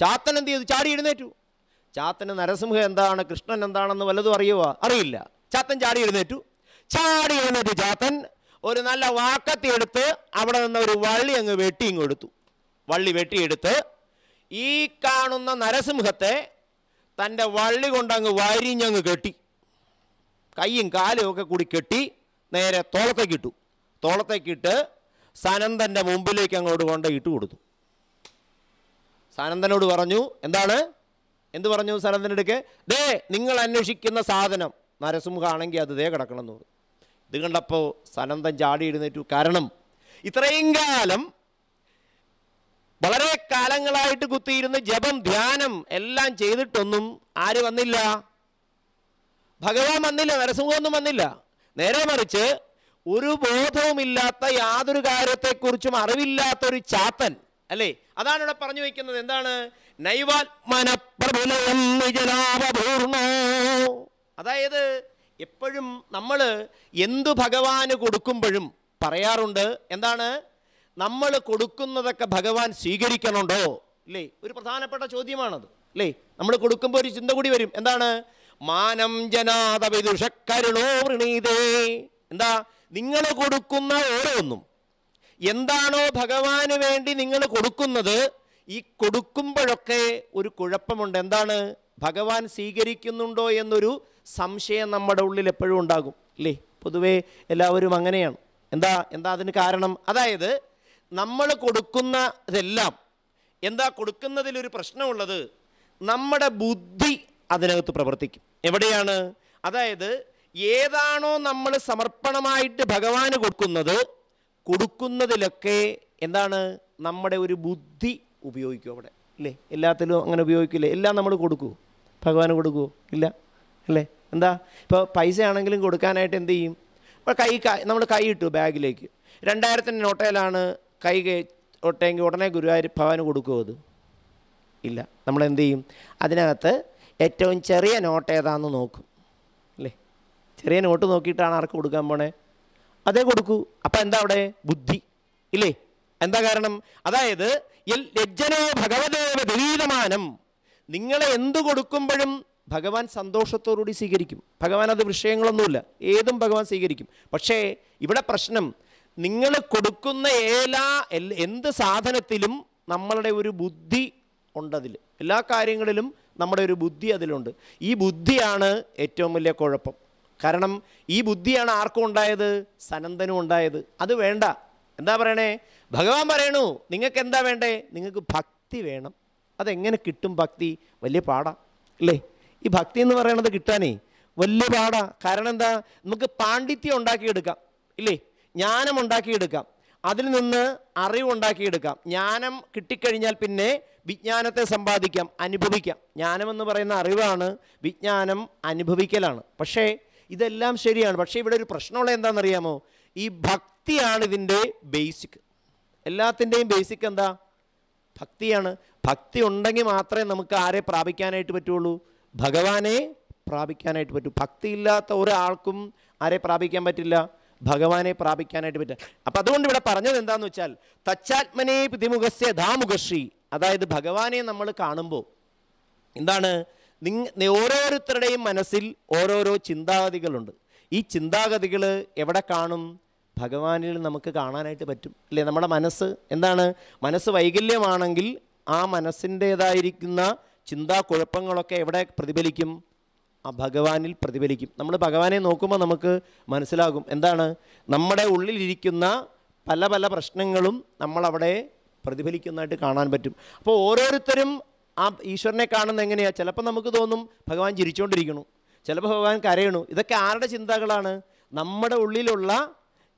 ചാത്തൻ എന്ത് ചെയ്തു ചാടി എഴുന്നേറ്റു ചാത്തന് നരസിംഹ എന്താണ് കൃഷ്ണൻ എന്താണെന്ന് വല്ലതും അറിയുക അറിയില്ല ചാത്തൻ ചാടി എഴുന്നേറ്റു ചാടി എഴുന്നേറ്റു ചാത്തൻ ഒരു നല്ല വാക്കത്തി എടുത്ത് അവിടെ നിന്ന് ഒരു വള്ളി അങ്ങ് വെട്ടിയും കൊടുത്തു വള്ളി വെട്ടിയെടുത്ത് ഈ കാണുന്ന നരസിംഹത്തെ തൻ്റെ വള്ളി കൊണ്ടങ്ങ് വരിഞ്ഞങ്ങ് കെട്ടി കൈയും കാലും ഒക്കെ കൂടി കെട്ടി നേരെ തോളത്തേക്കിട്ടു തോളത്തേക്കിട്ട് സനന്തൻ്റെ മുമ്പിലേക്ക് അങ്ങോട്ട് കൊണ്ട് കൊടുത്തു സാനന്ദനോട് പറഞ്ഞു എന്താണ് എന്ത് പറഞ്ഞു സനന്ദനെടുക്കെ ദേ നിങ്ങൾ അന്വേഷിക്കുന്ന സാധനം നരസിംഹമാണെങ്കിൽ അത് ദേ കിടക്കണം എന്ന് പറഞ്ഞു ഇത് കണ്ടപ്പോൾ സനന്ദൻ ചാടി എഴുന്നേറ്റു കാരണം ഇത്രയും കാലം വളരെ കാലങ്ങളായിട്ട് കുത്തിയിരുന്ന് ജപം ധ്യാനം എല്ലാം ചെയ്തിട്ടൊന്നും ആര് വന്നില്ല ഭഗവാൻ വന്നില്ല നരസിംഹമൊന്നും വന്നില്ല നേരെ മറിച്ച് ഒരു ബോധവുമില്ലാത്ത യാതൊരു കാര്യത്തെക്കുറിച്ചും അറിവില്ലാത്തൊരു ചാത്തൻ അല്ലേ അതാണ് ഇവിടെ പറഞ്ഞു വയ്ക്കുന്നത് എന്താണ് അതായത് എപ്പോഴും നമ്മൾ എന്തു ഭഗവാന് കൊടുക്കുമ്പോഴും പറയാറുണ്ട് എന്താണ് നമ്മൾ കൊടുക്കുന്നതൊക്കെ ഭഗവാൻ സ്വീകരിക്കണുണ്ടോ അല്ലേ ഒരു പ്രധാനപ്പെട്ട ചോദ്യമാണത് അല്ലേ നമ്മൾ കൊടുക്കുമ്പോൾ ഒരു ചിന്ത കൂടി വരും എന്താണ് മാനം ജനാതപിതുഷക്കരുണോ വൃണീതേ എന്താ നിങ്ങൾ കൊടുക്കുന്ന ഓരോന്നും എന്താണോ ഭഗവാന് വേണ്ടി നിങ്ങൾ കൊടുക്കുന്നത് ഈ കൊടുക്കുമ്പോഴൊക്കെ ഒരു കുഴപ്പമുണ്ട് എന്താണ് ഭഗവാൻ സ്വീകരിക്കുന്നുണ്ടോ എന്നൊരു സംശയം നമ്മുടെ ഉള്ളിൽ എപ്പോഴും ഉണ്ടാകും അല്ലേ പൊതുവേ എല്ലാവരും അങ്ങനെയാണ് എന്താ എന്താ അതിന് കാരണം അതായത് നമ്മൾ കൊടുക്കുന്നതെല്ലാം എന്താ കൊടുക്കുന്നതിലൊരു പ്രശ്നമുള്ളത് നമ്മുടെ ബുദ്ധി അതിനകത്ത് പ്രവർത്തിക്കും എവിടെയാണ് അതായത് ഏതാണോ നമ്മൾ സമർപ്പണമായിട്ട് ഭഗവാന് കൊടുക്കുന്നത് കൊടുക്കുന്നതിലൊക്കെ എന്താണ് നമ്മുടെ ഒരു ബുദ്ധി ഉപയോഗിക്കും അവിടെ അല്ലേ എല്ലാത്തിലും അങ്ങനെ ഉപയോഗിക്കില്ല എല്ലാം നമ്മൾ കൊടുക്കൂ ഭഗവാന് കൊടുക്കുമോ ഇല്ല അല്ലേ എന്താ ഇപ്പോൾ പൈസ ആണെങ്കിലും കൊടുക്കാനായിട്ട് എന്ത് ചെയ്യും ഇപ്പോൾ കൈ നമ്മൾ കൈ ഇട്ടു ബാഗിലേക്ക് രണ്ടായിരത്തിൻ്റെ നോട്ടയിലാണ് കൈ ഒട്ടെങ്കിൽ ഉടനെ ഗുരുവായൂർ ഭഗവാന് കൊടുക്കുമോ അത് ഇല്ല നമ്മൾ എന്ത് ചെയ്യും അതിനകത്ത് ഏറ്റവും ചെറിയ നോട്ട് ഏതാണെന്ന് നോക്കും അല്ലേ ചെറിയ നോട്ട് നോക്കിയിട്ടാണ് ആർക്ക് കൊടുക്കാൻ പോണേ അതേ കൊടുക്കൂ അപ്പം എന്താ അവിടെ ബുദ്ധി ഇല്ലേ എന്താ കാരണം അതായത് യജ്ജനോ ഭഗവദേവ ദവീതമാനം നിങ്ങളെ എന്തു കൊടുക്കുമ്പോഴും ഭഗവാൻ സന്തോഷത്തോടുകൂടി സ്വീകരിക്കും ഭഗവാൻ അത് വിഷയങ്ങളൊന്നുമില്ല ഏതും ഭഗവാൻ സ്വീകരിക്കും പക്ഷേ ഇവിടെ പ്രശ്നം നിങ്ങൾ കൊടുക്കുന്ന ഏലാ എന്ത് സാധനത്തിലും നമ്മളുടെ ഒരു ബുദ്ധി ഉണ്ടതിൽ എല്ലാ കാര്യങ്ങളിലും നമ്മുടെ ഒരു ബുദ്ധി അതിലുണ്ട് ഈ ബുദ്ധിയാണ് ഏറ്റവും വലിയ കുഴപ്പം കാരണം ഈ ബുദ്ധിയാണ് ആർക്കും ഉണ്ടായത് സനന്തനും ഉണ്ടായത് അത് വേണ്ട എന്താ പറയണേ ഭഗവാൻ പറയണു നിങ്ങൾക്ക് എന്താ വേണ്ടേ നിങ്ങൾക്ക് ഭക്തി വേണം അതെങ്ങനെ കിട്ടും ഭക്തി വലിയ പാടാ അല്ലേ ഈ ഭക്തി എന്ന് പറയണത് കിട്ടാനേ വലിയ പാടാ കാരണം എന്താ നമുക്ക് പാണ്ഡിത്യം ഉണ്ടാക്കിയെടുക്കാം ഇല്ലേ ജ്ഞാനം ഉണ്ടാക്കിയെടുക്കാം അതിൽ നിന്ന് അറിവുണ്ടാക്കിയെടുക്കാം ജ്ഞാനം കിട്ടിക്കഴിഞ്ഞാൽ പിന്നെ വിജ്ഞാനത്തെ സമ്പാദിക്കാം അനുഭവിക്കാം ജ്ഞാനം എന്ന് പറയുന്ന അറിവാണ് വിജ്ഞാനം അനുഭവിക്കലാണ് പക്ഷേ ഇതെല്ലാം ശരിയാണ് പക്ഷേ ഇവിടെ ഒരു പ്രശ്നമുള്ള എന്താണെന്നറിയാമോ ഈ ഭക്തിയാണ് ഇതിൻ്റെ ബേസിക് എല്ലാത്തിൻ്റെയും ബേസിക് എന്താ ഭക്തിയാണ് ഭക്തി ഉണ്ടെങ്കിൽ മാത്രമേ നമുക്ക് ആരെ പ്രാപിക്കാനായിട്ട് പറ്റുള്ളൂ ഭഗവാനെ പ്രാപിക്കാനായിട്ട് പറ്റൂ ഭക്തിയില്ലാത്ത ഒരാൾക്കും ആരെ പ്രാപിക്കാൻ പറ്റില്ല ഭഗവാനെ പ്രാപിക്കാനായിട്ട് പറ്റില്ല അപ്പം അതുകൊണ്ട് ഇവിടെ പറഞ്ഞത് എന്താന്ന് വെച്ചാൽ തച്ചാത്മനെ പ്രതിമുഖസ്യ ധാമുഖശ്രീ അതായത് ഭഗവാനെ നമ്മൾ കാണുമ്പോൾ എന്താണ് നിങ്ങ ഓരോരുത്തരുടെയും മനസ്സിൽ ഓരോരോ ചിന്താഗതികളുണ്ട് ഈ ചിന്താഗതികൾ എവിടെ കാണും ഭഗവാനിൽ നമുക്ക് കാണാനായിട്ട് പറ്റും അല്ലേ നമ്മുടെ മനസ്സ് എന്താണ് മനസ്സ് വൈകല്യമാണെങ്കിൽ ആ മനസ്സിൻ്റേതായിരിക്കുന്ന ചിന്താ കുഴപ്പങ്ങളൊക്കെ എവിടെ പ്രതിഫലിക്കും ആ ഭഗവാനിൽ പ്രതിഫലിക്കും നമ്മൾ ഭഗവാനെ നോക്കുമ്പോൾ നമുക്ക് മനസ്സിലാകും എന്താണ് നമ്മുടെ ഉള്ളിലിരിക്കുന്ന പല പല പ്രശ്നങ്ങളും നമ്മളവിടെ പ്രതിഫലിക്കുന്നതായിട്ട് കാണാൻ പറ്റും അപ്പോൾ ഓരോരുത്തരും ആ ഈശ്വരനെ കാണുന്ന എങ്ങനെയാണ് ചിലപ്പോൾ നമുക്ക് തോന്നും ഭഗവാൻ ചിരിച്ചുകൊണ്ടിരിക്കുന്നു ചിലപ്പോൾ ഭഗവാൻ കരയണു ഇതൊക്കെ ആരുടെ ചിന്തകളാണ് നമ്മുടെ ഉള്ളിലുള്ള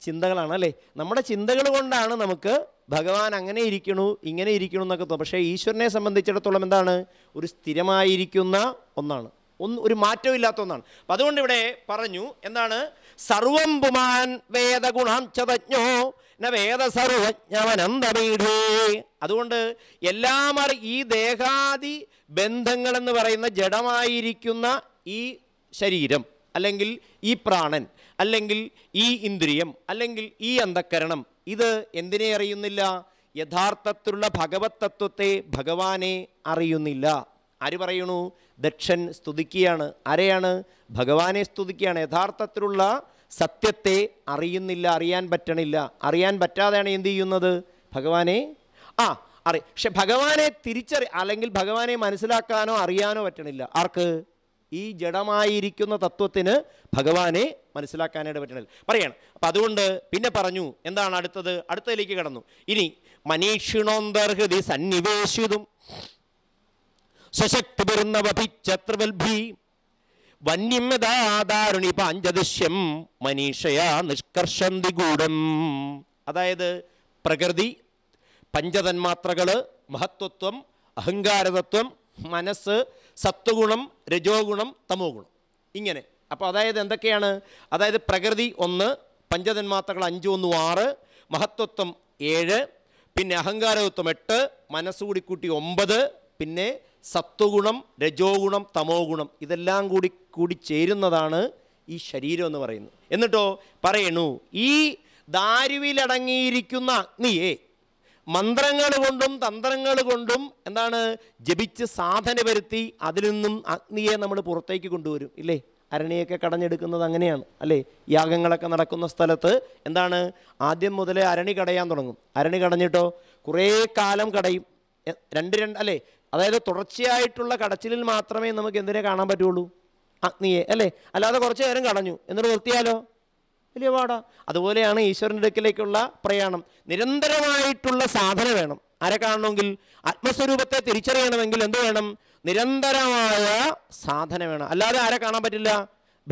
ചിന്തകളാണ് അല്ലേ നമ്മുടെ ചിന്തകൾ കൊണ്ടാണ് നമുക്ക് ഭഗവാൻ അങ്ങനെ ഇരിക്കണു ഇങ്ങനെ ഇരിക്കണു എന്നൊക്കെ തോന്നും പക്ഷേ ഈശ്വരനെ സംബന്ധിച്ചിടത്തോളം എന്താണ് ഒരു സ്ഥിരമായിരിക്കുന്ന ഒന്നാണ് ഒന്ന് ഒരു മാറ്റവും ഇല്ലാത്ത ഒന്നാണ് അപ്പം അതുകൊണ്ട് ഇവിടെ പറഞ്ഞു എന്താണ് സർവം പുമാൻ വേദഗുണം ചതജ്ഞോ വേദ സർവജ്ഞവനന്തമീഠേ അതുകൊണ്ട് എല്ലാം അറി ഈ ദേഹാദി ബന്ധങ്ങളെന്ന് പറയുന്ന ജഡമായിരിക്കുന്ന ഈ ശരീരം അല്ലെങ്കിൽ ഈ പ്രാണൻ അല്ലെങ്കിൽ ഈ ഇന്ദ്രിയം അല്ലെങ്കിൽ ഈ അന്ധക്കരണം ഇത് എന്തിനെ അറിയുന്നില്ല യഥാർത്ഥത്തിലുള്ള ഭഗവത് തത്വത്തെ ഭഗവാനെ അറിയുന്നില്ല ആര് പറയണു ദക്ഷൻ സ്തുതിക്കുകയാണ് ആരെയാണ് ഭഗവാനെ സ്തുതിക്കുകയാണ് യഥാർത്ഥത്തിലുള്ള സത്യത്തെ അറിയുന്നില്ല അറിയാൻ പറ്റണില്ല അറിയാൻ പറ്റാതെയാണ് എന്ത് ചെയ്യുന്നത് ഭഗവാനെ ആ അറി പക്ഷെ ഭഗവാനെ തിരിച്ചറി അല്ലെങ്കിൽ ഭഗവാനെ മനസ്സിലാക്കാനോ അറിയാനോ പറ്റണില്ല ആർക്ക് ഈ ജഡമായിരിക്കുന്ന തത്വത്തിന് ഭഗവാനെ മനസ്സിലാക്കാനായിട്ട് പറ്റണില്ല പറയണം അപ്പം അതുകൊണ്ട് പിന്നെ പറഞ്ഞു എന്താണ് അടുത്തത് അടുത്തതിലേക്ക് കടന്നു ഇനി മനീഷിണോന്തർഹൃതി സന്നിവേശിതും സശക്തി പിറന്നവഭിച്ചത്രവൽഭീം വന്യമതാധാരുണി പാഞ്ചദൃശ്യം മനീഷയാ നിഷ്കർഷം നിഗൂഢം അതായത് പ്രകൃതി പഞ്ചതന്മാത്രകൾ മഹത്വത്വം അഹങ്കാരതത്വം മനസ്സ് സത്വഗുണം രജോഗുണം തമോ ഗുണം ഇങ്ങനെ അപ്പോൾ അതായത് എന്തൊക്കെയാണ് അതായത് പ്രകൃതി ഒന്ന് പഞ്ചതന്മാത്രകൾ അഞ്ച് ഒന്ന് ആറ് മഹത്വത്വം ഏഴ് പിന്നെ അഹങ്കാരതത്വം എട്ട് മനസ്സുകൂടി കൂട്ടി ഒമ്പത് പിന്നെ സത്വഗുണം രജോഗുണം തമോ ഗുണം ഇതെല്ലാം കൂടി കൂടി ചേരുന്നതാണ് ഈ ശരീരം എന്ന് പറയുന്നത് എന്നിട്ടോ പറയണു ഈ ദാരുവിലടങ്ങിയിരിക്കുന്ന അഗ്നിയെ മന്ത്രങ്ങൾ കൊണ്ടും തന്ത്രങ്ങൾ കൊണ്ടും എന്താണ് ജപിച്ച് സാധന വരുത്തി അതിൽ നിന്നും അഗ്നിയെ നമ്മൾ പുറത്തേക്ക് കൊണ്ടുവരും ഇല്ലേ അരണിയൊക്കെ കടഞ്ഞെടുക്കുന്നത് അങ്ങനെയാണ് അല്ലേ യാഗങ്ങളൊക്കെ നടക്കുന്ന സ്ഥലത്ത് എന്താണ് ആദ്യം മുതലേ അരണി കടയാൻ തുടങ്ങും അരണി കടഞ്ഞിട്ടോ കുറേ കാലം കടയും രണ്ട് രണ്ട് അല്ലേ അതായത് തുടർച്ചയായിട്ടുള്ള കടച്ചിലിൽ മാത്രമേ നമുക്ക് എന്തിനെ കാണാൻ പറ്റുള്ളൂ അഗ്നിയെ അല്ലേ അല്ലാതെ കുറച്ച് നേരം കടഞ്ഞു എന്നിട്ട് നിർത്തിയാലോ വലിയ പാടാ അതുപോലെയാണ് ഈശ്വരൻ്റെ അടുക്കിലേക്കുള്ള പ്രയാണം നിരന്തരമായിട്ടുള്ള സാധന വേണം ആരെ കാണണമെങ്കിൽ ആത്മസ്വരൂപത്തെ തിരിച്ചറിയണമെങ്കിൽ എന്ത് വേണം നിരന്തരമായ സാധന വേണം അല്ലാതെ ആരെ കാണാൻ പറ്റില്ല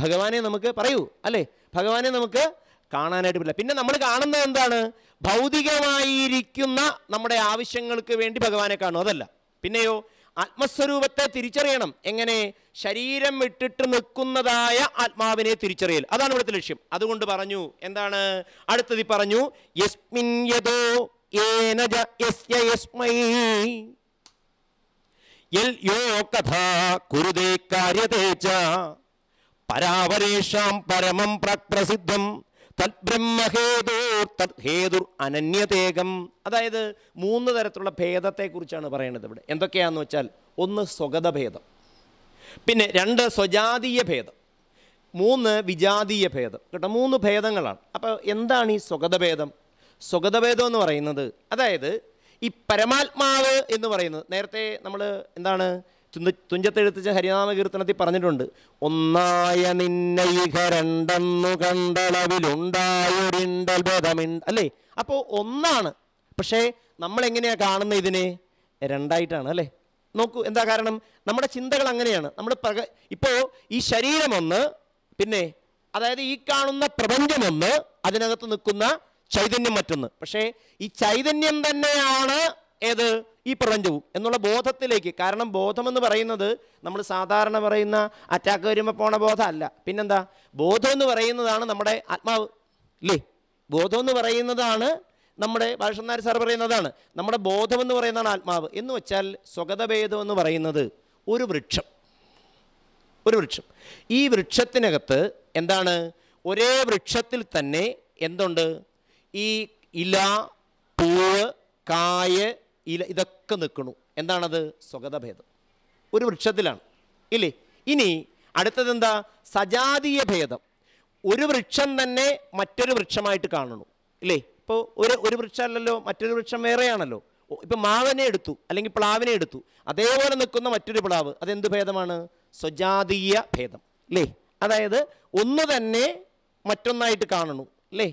ഭഗവാനെ നമുക്ക് പറയൂ അല്ലേ ഭഗവാനെ നമുക്ക് കാണാനായിട്ട് പറ്റില്ല പിന്നെ നമ്മൾ കാണുന്നത് എന്താണ് ഭൗതികമായിരിക്കുന്ന നമ്മുടെ ആവശ്യങ്ങൾക്ക് വേണ്ടി ഭഗവാനെ കാണും അതല്ല പിന്നെയോ ആത്മസ്വരൂപത്തെ തിരിച്ചറിയണം എങ്ങനെ ശരീരം വിട്ടിട്ട് നിൽക്കുന്നതായ ആത്മാവിനെ തിരിച്ചറിയൽ അതാണ് ഇവിടുത്തെ ലക്ഷ്യം അതുകൊണ്ട് പറഞ്ഞു എന്താണ് അടുത്തതി പറഞ്ഞു യസ്മിൻ യദോ ഏനജ യസ്യ യസ്മൈ യൽ യോ പരാവരേഷാം പരമം പ്രസിദ്ധം തദ്ബ്രഹ്മഹേതുർ അനന്യതേകം അതായത് മൂന്ന് തരത്തിലുള്ള ഭേദത്തെക്കുറിച്ചാണ് പറയുന്നത് ഇവിടെ എന്തൊക്കെയാണെന്ന് വെച്ചാൽ ഒന്ന് സ്വഗതഭേദം പിന്നെ രണ്ട് സ്വജാതീയ ഭേദം മൂന്ന് വിജാതീയ ഭേദം കേട്ടോ മൂന്ന് ഭേദങ്ങളാണ് അപ്പോൾ എന്താണ് ഈ സ്വഗതഭേദം സ്വഗതഭേദം എന്ന് പറയുന്നത് അതായത് ഈ പരമാത്മാവ് എന്ന് പറയുന്നത് നേരത്തെ നമ്മൾ എന്താണ് തുഞ്ചത്തെഴുത്തച്ഛൻ ഹരിനാമ കീർത്തനത്തിൽ പറഞ്ഞിട്ടുണ്ട് ഒന്നായ നിന്നയിക രണ്ടെന്നു കണ്ടളവിലുണ്ടായൊരിണ്ടൽ ബോധമുണ്ട് അല്ലേ അപ്പോൾ ഒന്നാണ് പക്ഷേ നമ്മളെങ്ങനെയാണ് കാണുന്നത് ഇതിനെ രണ്ടായിട്ടാണ് അല്ലേ നോക്കൂ എന്താ കാരണം നമ്മുടെ ചിന്തകൾ അങ്ങനെയാണ് നമ്മൾ പ്രക ഇപ്പോൾ ഈ ശരീരമൊന്ന് പിന്നെ അതായത് ഈ കാണുന്ന പ്രപഞ്ചമൊന്ന് അതിനകത്ത് നിൽക്കുന്ന ചൈതന്യം മറ്റൊന്ന് പക്ഷേ ഈ ചൈതന്യം തന്നെയാണ് ഏത് ഈ പ്രപഞ്ചവും എന്നുള്ള ബോധത്തിലേക്ക് കാരണം ബോധമെന്ന് പറയുന്നത് നമ്മൾ സാധാരണ പറയുന്ന അറ്റാക്ക് വരുമ്പോൾ പോണ ബോധമല്ല പിന്നെന്താ ബോധം എന്ന് പറയുന്നതാണ് നമ്മുടെ ആത്മാവ് ഇല്ലേ ബോധം എന്ന് പറയുന്നതാണ് നമ്മുടെ ഭാഷന്നാർ സാർ പറയുന്നതാണ് നമ്മുടെ ബോധം എന്ന് പറയുന്നതാണ് ആത്മാവ് എന്ന് വെച്ചാൽ സ്വഗതഭേദം എന്ന് പറയുന്നത് ഒരു വൃക്ഷം ഒരു വൃക്ഷം ഈ വൃക്ഷത്തിനകത്ത് എന്താണ് ഒരേ വൃക്ഷത്തിൽ തന്നെ എന്തുണ്ട് ഈ ഇല പൂവ് കായ് ഇല ഇതൊക്കെ നിൽക്കണു എന്താണത് സ്വഗതഭേദം ഒരു വൃക്ഷത്തിലാണ് ഇല്ലേ ഇനി അടുത്തതെന്താ സജാതീയ ഭേദം ഒരു വൃക്ഷം തന്നെ മറ്റൊരു വൃക്ഷമായിട്ട് കാണുന്നു ഇല്ലേ ഇപ്പോൾ ഒരു ഒരു വൃക്ഷമല്ലല്ലോ മറ്റൊരു വൃക്ഷം വേറെയാണല്ലോ ഇപ്പം മാവനെ എടുത്തു അല്ലെങ്കിൽ പ്ലാവിനെ എടുത്തു അതേപോലെ നിൽക്കുന്ന മറ്റൊരു പ്ലാവ് അതെന്ത് ഭേദമാണ് സ്വജാതീയ ഭേദം അല്ലേ അതായത് ഒന്ന് തന്നെ മറ്റൊന്നായിട്ട് കാണുന്നു അല്ലേ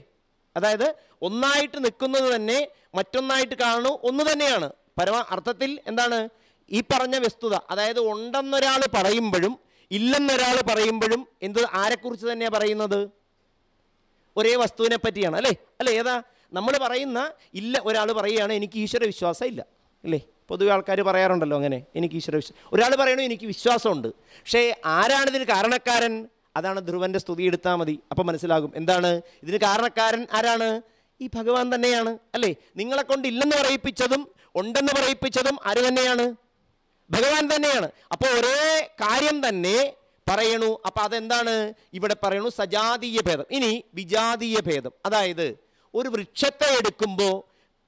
അതായത് ഒന്നായിട്ട് നിൽക്കുന്നത് തന്നെ മറ്റൊന്നായിട്ട് കാണുന്നു ഒന്ന് തന്നെയാണ് പരമ അർത്ഥത്തിൽ എന്താണ് ഈ പറഞ്ഞ വസ്തുത അതായത് ഉണ്ടെന്നൊരാൾ പറയുമ്പോഴും ഇല്ലെന്നൊരാൾ പറയുമ്പോഴും എന്ത് ആരെക്കുറിച്ച് തന്നെയാണ് പറയുന്നത് ഒരേ വസ്തുവിനെ പറ്റിയാണ് അല്ലേ അല്ലേ ഏതാ നമ്മൾ പറയുന്ന ഇല്ല ഒരാൾ പറയുകയാണ് എനിക്ക് ഈശ്വര വിശ്വാസം ഇല്ല അല്ലേ പൊതുവെ ആൾക്കാർ പറയാറുണ്ടല്ലോ അങ്ങനെ എനിക്ക് ഈശ്വര വിശ്വാസം ഒരാൾ പറയണു എനിക്ക് വിശ്വാസമുണ്ട് പക്ഷേ ആരാണിതിന് കാരണക്കാരൻ അതാണ് ധ്രുവൻ്റെ സ്തുതി എടുത്താൽ മതി അപ്പോൾ മനസ്സിലാകും എന്താണ് ഇതിന് കാരണക്കാരൻ ആരാണ് ഈ ഭഗവാൻ തന്നെയാണ് അല്ലേ നിങ്ങളെ കൊണ്ട് ഇല്ലെന്ന് പറയിപ്പിച്ചതും ഉണ്ടെന്ന് പറയിപ്പിച്ചതും ആര് തന്നെയാണ് ഭഗവാൻ തന്നെയാണ് അപ്പോൾ ഒരേ കാര്യം തന്നെ പറയണു അപ്പം അതെന്താണ് ഇവിടെ പറയണു സജാതീയ ഭേദം ഇനി വിജാതീയ ഭേദം അതായത് ഒരു വൃക്ഷത്തെ എടുക്കുമ്പോൾ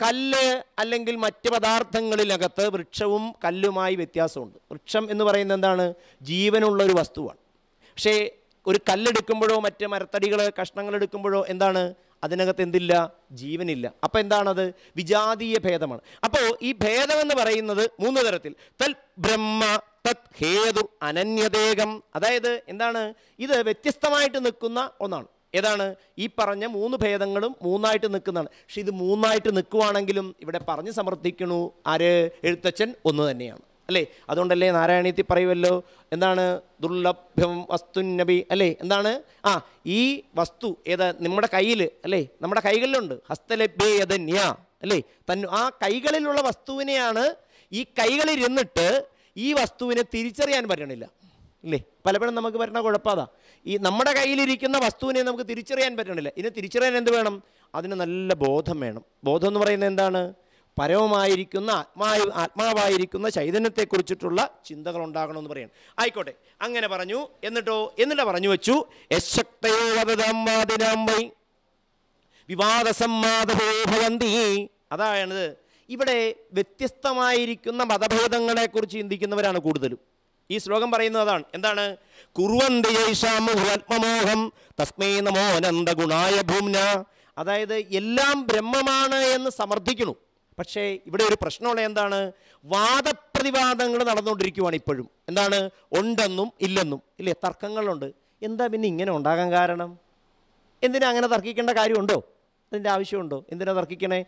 കല്ല് അല്ലെങ്കിൽ മറ്റ് പദാർത്ഥങ്ങളിലകത്ത് വൃക്ഷവും കല്ലുമായി വ്യത്യാസമുണ്ട് വൃക്ഷം എന്ന് പറയുന്നത് എന്താണ് ജീവനുള്ള ഒരു വസ്തുവാണ് പക്ഷേ ഒരു കല്ലെടുക്കുമ്പോഴോ മറ്റ് മരത്തടികൾ കഷ്ണങ്ങൾ എടുക്കുമ്പോഴോ എന്താണ് അതിനകത്ത് എന്തില്ല ജീവനില്ല അപ്പോൾ എന്താണത് വിജാതീയ ഭേദമാണ് അപ്പോൾ ഈ ഭേദമെന്ന് പറയുന്നത് മൂന്ന് തരത്തിൽ തൽ ബ്രഹ്മ തത് ഹേതു അനന്യദേകം അതായത് എന്താണ് ഇത് വ്യത്യസ്തമായിട്ട് നിൽക്കുന്ന ഒന്നാണ് ഏതാണ് ഈ പറഞ്ഞ മൂന്ന് ഭേദങ്ങളും മൂന്നായിട്ട് നിൽക്കുന്നതാണ് പക്ഷെ ഇത് മൂന്നായിട്ട് നിൽക്കുവാണെങ്കിലും ഇവിടെ പറഞ്ഞ് സമർത്ഥിക്കണു ആര് എഴുത്തച്ഛൻ ഒന്ന് തന്നെയാണ് അല്ലേ അതുകൊണ്ടല്ലേ നാരായണീത്തി പറയുമല്ലോ എന്താണ് ദുർലഭ്യം വസ്തുന്നബി അല്ലേ എന്താണ് ആ ഈ വസ്തു ഏതാ നമ്മുടെ കയ്യിൽ അല്ലേ നമ്മുടെ കൈകളിലുണ്ട് ഹസ്തലഭ്യതന്യ അല്ലേ തന്നു ആ കൈകളിലുള്ള വസ്തുവിനെയാണ് ഈ കൈകളിരുന്നിട്ട് ഈ വസ്തുവിനെ തിരിച്ചറിയാൻ പറ്റണില്ല ഇല്ലേ പലപ്പോഴും നമുക്ക് പറ്റണ കുഴപ്പമാതാ ഈ നമ്മുടെ കയ്യിലിരിക്കുന്ന വസ്തുവിനെ നമുക്ക് തിരിച്ചറിയാൻ പറ്റണില്ല ഇനി തിരിച്ചറിയാൻ എന്ത് വേണം അതിന് നല്ല ബോധം വേണം ബോധം എന്ന് പറയുന്നത് എന്താണ് പരമമായിരിക്കുന്ന ആത്മാ ആത്മാവായിരിക്കുന്ന ചൈതന്യത്തെക്കുറിച്ചിട്ടുള്ള ചിന്തകൾ ഉണ്ടാകണമെന്ന് പറയാണ് ആയിക്കോട്ടെ അങ്ങനെ പറഞ്ഞു എന്നിട്ടോ എന്നിട്ട് പറഞ്ഞു വെച്ചു യശക്തയോവതംവാദിനാംബൈ വിവാദസംവാദഭോഭവന്തി ഇവിടെ വ്യത്യസ്തമായിരിക്കുന്ന മതഭേദങ്ങളെക്കുറിച്ച് ചിന്തിക്കുന്നവരാണ് കൂടുതലും ഈ ശ്ലോകം പറയുന്നത് അതാണ് എന്താണ് കുറുവന്തി ജൈഷാമുഹുരാത്മമോഹം നമോ അനന്ത ഗുണായ ഭൂമ്ന അതായത് എല്ലാം ബ്രഹ്മമാണ് എന്ന് സമർത്ഥിക്കണു പക്ഷേ ഇവിടെ ഒരു പ്രശ്നമുള്ള എന്താണ് വാദപ്രതിവാദങ്ങൾ നടന്നുകൊണ്ടിരിക്കുവാണ് ഇപ്പോഴും എന്താണ് ഉണ്ടെന്നും ഇല്ലെന്നും ഇല്ലേ തർക്കങ്ങളുണ്ട് എന്താ പിന്നെ ഇങ്ങനെ ഉണ്ടാകാൻ കാരണം എന്തിനാ അങ്ങനെ തർക്കിക്കേണ്ട കാര്യമുണ്ടോ അതിൻ്റെ ആവശ്യമുണ്ടോ എന്തിനാ തർക്കിക്കണേ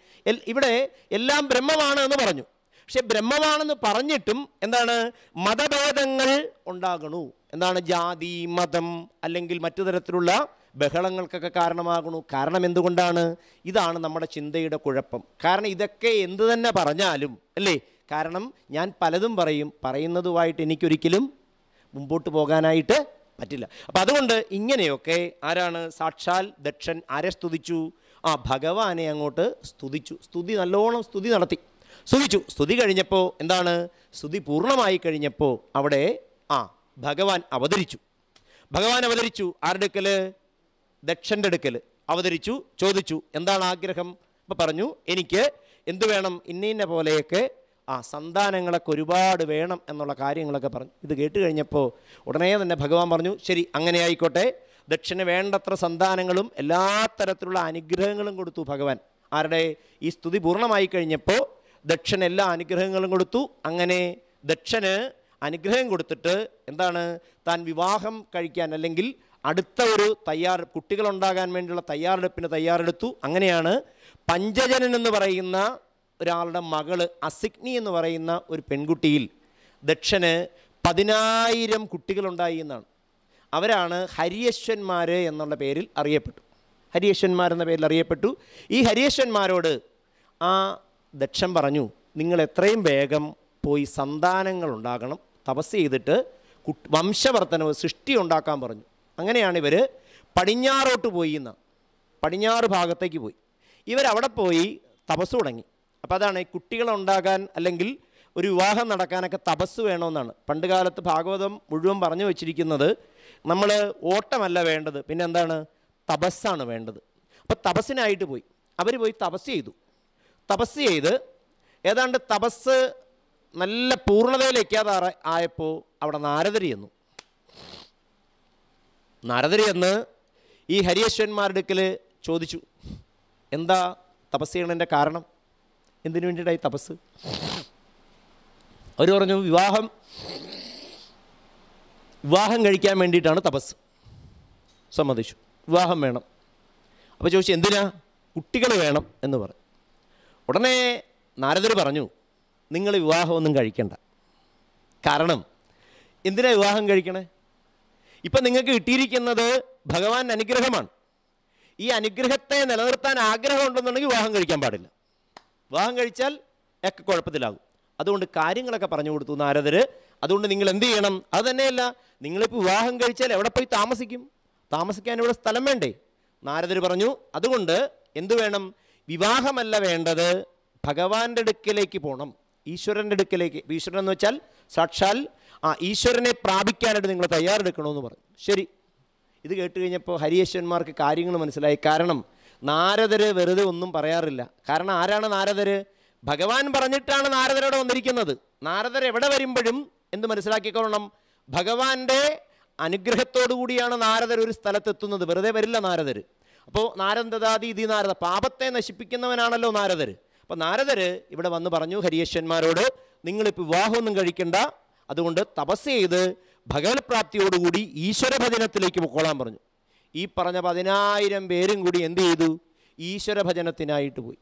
ഇവിടെ എല്ലാം ബ്രഹ്മമാണ് എന്ന് പറഞ്ഞു പക്ഷെ ബ്രഹ്മമാണെന്ന് പറഞ്ഞിട്ടും എന്താണ് മതഭേദങ്ങൾ ഉണ്ടാകണു എന്താണ് ജാതി മതം അല്ലെങ്കിൽ മറ്റു തരത്തിലുള്ള ബഹളങ്ങൾക്കൊക്കെ കാരണമാകുന്നു കാരണം എന്തുകൊണ്ടാണ് ഇതാണ് നമ്മുടെ ചിന്തയുടെ കുഴപ്പം കാരണം ഇതൊക്കെ എന്തു തന്നെ പറഞ്ഞാലും അല്ലേ കാരണം ഞാൻ പലതും പറയും പറയുന്നതുമായിട്ട് എനിക്കൊരിക്കലും മുമ്പോട്ട് പോകാനായിട്ട് പറ്റില്ല അപ്പം അതുകൊണ്ട് ഇങ്ങനെയൊക്കെ ആരാണ് സാക്ഷാൽ ദക്ഷൻ ആരെ സ്തുതിച്ചു ആ ഭഗവാനെ അങ്ങോട്ട് സ്തുതിച്ചു സ്തുതി നല്ലോണം സ്തുതി നടത്തി സ്തുതിച്ചു സ്തുതി കഴിഞ്ഞപ്പോൾ എന്താണ് സ്തുതി പൂർണ്ണമായി കഴിഞ്ഞപ്പോൾ അവിടെ ആ ഭഗവാൻ അവതരിച്ചു ഭഗവാൻ അവതരിച്ചു ആരുടെ അടുക്കൽ ദക്ഷൻ്റെ അടുക്കൽ അവതരിച്ചു ചോദിച്ചു എന്താണ് ആഗ്രഹം ഇപ്പം പറഞ്ഞു എനിക്ക് എന്തു വേണം ഇന്നിന്നെ പോലെയൊക്കെ ആ സന്താനങ്ങളൊക്കെ ഒരുപാട് വേണം എന്നുള്ള കാര്യങ്ങളൊക്കെ പറഞ്ഞു ഇത് കേട്ട് കഴിഞ്ഞപ്പോൾ ഉടനെ തന്നെ ഭഗവാൻ പറഞ്ഞു ശരി അങ്ങനെ ആയിക്കോട്ടെ ദക്ഷിണ വേണ്ടത്ര സന്താനങ്ങളും എല്ലാ തരത്തിലുള്ള അനുഗ്രഹങ്ങളും കൊടുത്തു ഭഗവാൻ ആരുടെ ഈ സ്തുതി പൂർണ്ണമായി കഴിഞ്ഞപ്പോൾ ദക്ഷൻ എല്ലാ അനുഗ്രഹങ്ങളും കൊടുത്തു അങ്ങനെ ദക്ഷന് അനുഗ്രഹം കൊടുത്തിട്ട് എന്താണ് താൻ വിവാഹം കഴിക്കാൻ അല്ലെങ്കിൽ അടുത്ത ഒരു തയ്യാർ കുട്ടികളുണ്ടാകാൻ വേണ്ടിയുള്ള തയ്യാറെടുപ്പിന് തയ്യാറെടുത്തു അങ്ങനെയാണ് പഞ്ചജനൻ എന്ന് പറയുന്ന ഒരാളുടെ മകള് അസിഗ്നി എന്ന് പറയുന്ന ഒരു പെൺകുട്ടിയിൽ ദക്ഷന് പതിനായിരം കുട്ടികളുണ്ടായി എന്നാണ് അവരാണ് ഹരിയശ്വന്മാർ എന്നുള്ള പേരിൽ അറിയപ്പെട്ടു ഹരിയശ്വന്മാർ എന്ന പേരിൽ അറിയപ്പെട്ടു ഈ ഹരിയശ്വന്മാരോട് ആ ദക്ഷൻ പറഞ്ഞു നിങ്ങൾ എത്രയും വേഗം പോയി സന്താനങ്ങൾ ഉണ്ടാകണം തപസ് ചെയ്തിട്ട് വംശവർത്തനവ് സൃഷ്ടി ഉണ്ടാക്കാൻ പറഞ്ഞു അങ്ങനെയാണ് ഇവർ പടിഞ്ഞാറോട്ട് പോയി എന്ന് പടിഞ്ഞാറ് ഭാഗത്തേക്ക് പോയി ഇവരവിടെ പോയി തപസ് തുടങ്ങി അപ്പോൾ അതാണ് കുട്ടികളുണ്ടാകാൻ അല്ലെങ്കിൽ ഒരു വിവാഹം നടക്കാനൊക്കെ തപസ് വേണമെന്നാണ് പണ്ട് കാലത്ത് ഭാഗവതം മുഴുവൻ പറഞ്ഞു വച്ചിരിക്കുന്നത് നമ്മൾ ഓട്ടമല്ല വേണ്ടത് പിന്നെ എന്താണ് തപസ്സാണ് വേണ്ടത് അപ്പോൾ തപസ്സിനായിട്ട് പോയി അവർ പോയി തപസ് ചെയ്തു തപസ് ചെയ്ത് ഏതാണ്ട് തപസ് നല്ല പൂർണ്ണതയിലേക്കാതെ ആയപ്പോൾ അവിടെ നാരദരി എന്നു നാരദർ എന്ന് ഈ ഹരിയശ്വന്മാരുടെ അടുക്കൽ ചോദിച്ചു എന്താ തപസ് ചെയ്യണതിൻ്റെ കാരണം എന്തിനു വേണ്ടിയിട്ടായി തപസ് അവർ പറഞ്ഞു വിവാഹം വിവാഹം കഴിക്കാൻ വേണ്ടിയിട്ടാണ് തപസ് സമ്മതിച്ചു വിവാഹം വേണം അപ്പോൾ ചോദിച്ചു എന്തിനാ കുട്ടികൾ വേണം എന്ന് പറഞ്ഞു ഉടനെ നാരദർ പറഞ്ഞു നിങ്ങൾ വിവാഹമൊന്നും കഴിക്കണ്ട കാരണം എന്തിനാ വിവാഹം കഴിക്കണേ ഇപ്പം നിങ്ങൾക്ക് കിട്ടിയിരിക്കുന്നത് ഭഗവാന്റെ അനുഗ്രഹമാണ് ഈ അനുഗ്രഹത്തെ നിലനിർത്താൻ ആഗ്രഹമുണ്ടെന്നുണ്ടെങ്കിൽ വിവാഹം കഴിക്കാൻ പാടില്ല വിവാഹം കഴിച്ചാൽ ഒക്കെ കുഴപ്പത്തിലാകും അതുകൊണ്ട് കാര്യങ്ങളൊക്കെ പറഞ്ഞു കൊടുത്തു നാരദർ അതുകൊണ്ട് നിങ്ങൾ എന്ത് ചെയ്യണം അത് തന്നെയല്ല നിങ്ങളിപ്പോൾ വിവാഹം കഴിച്ചാൽ എവിടെ പോയി താമസിക്കും താമസിക്കാൻ ഇവിടെ സ്ഥലം വേണ്ടേ നാരദർ പറഞ്ഞു അതുകൊണ്ട് എന്തു വേണം വിവാഹമല്ല വേണ്ടത് ഭഗവാന്റെ അടുക്കിലേക്ക് പോകണം ഈശ്വരൻ്റെ അടുക്കിലേക്ക് ഈശ്വരൻ എന്ന് വെച്ചാൽ സാക്ഷാൽ ആ ഈശ്വരനെ പ്രാപിക്കാനായിട്ട് നിങ്ങൾ തയ്യാറെടുക്കണമെന്ന് പറഞ്ഞു ശരി ഇത് കേട്ട് കഴിഞ്ഞപ്പോൾ ഹരിയേശ്വന്മാർക്ക് കാര്യങ്ങൾ മനസ്സിലായി കാരണം നാരദര് വെറുതെ ഒന്നും പറയാറില്ല കാരണം ആരാണ് നാരദര് ഭഗവാൻ പറഞ്ഞിട്ടാണ് നാരദരോട് വന്നിരിക്കുന്നത് നാരദർ എവിടെ വരുമ്പോഴും എന്ത് മനസ്സിലാക്കിക്കൊള്ളണം ഭഗവാന്റെ അനുഗ്രഹത്തോടു കൂടിയാണ് നാരദർ ഒരു സ്ഥലത്തെത്തുന്നത് വെറുതെ വരില്ല നാരദർ അപ്പോൾ നാരദദാതി ഇതി നാരദ പാപത്തെ നശിപ്പിക്കുന്നവനാണല്ലോ നാരദർ അപ്പോൾ നാരദർ ഇവിടെ വന്ന് പറഞ്ഞു ഹരിയേശ്വന്മാരോട് നിങ്ങളിപ്പോൾ വിവാഹമൊന്നും കഴിക്കേണ്ട അതുകൊണ്ട് തപസ് ചെയ്ത് ഭഗവത്പ്രാപ്തിയോടുകൂടി ഈശ്വര ഈശ്വരഭജനത്തിലേക്ക് പൊക്കോളാൻ പറഞ്ഞു ഈ പറഞ്ഞ പതിനായിരം പേരും കൂടി എന്ത് ചെയ്തു ഈശ്വരഭജനത്തിനായിട്ട് പോയി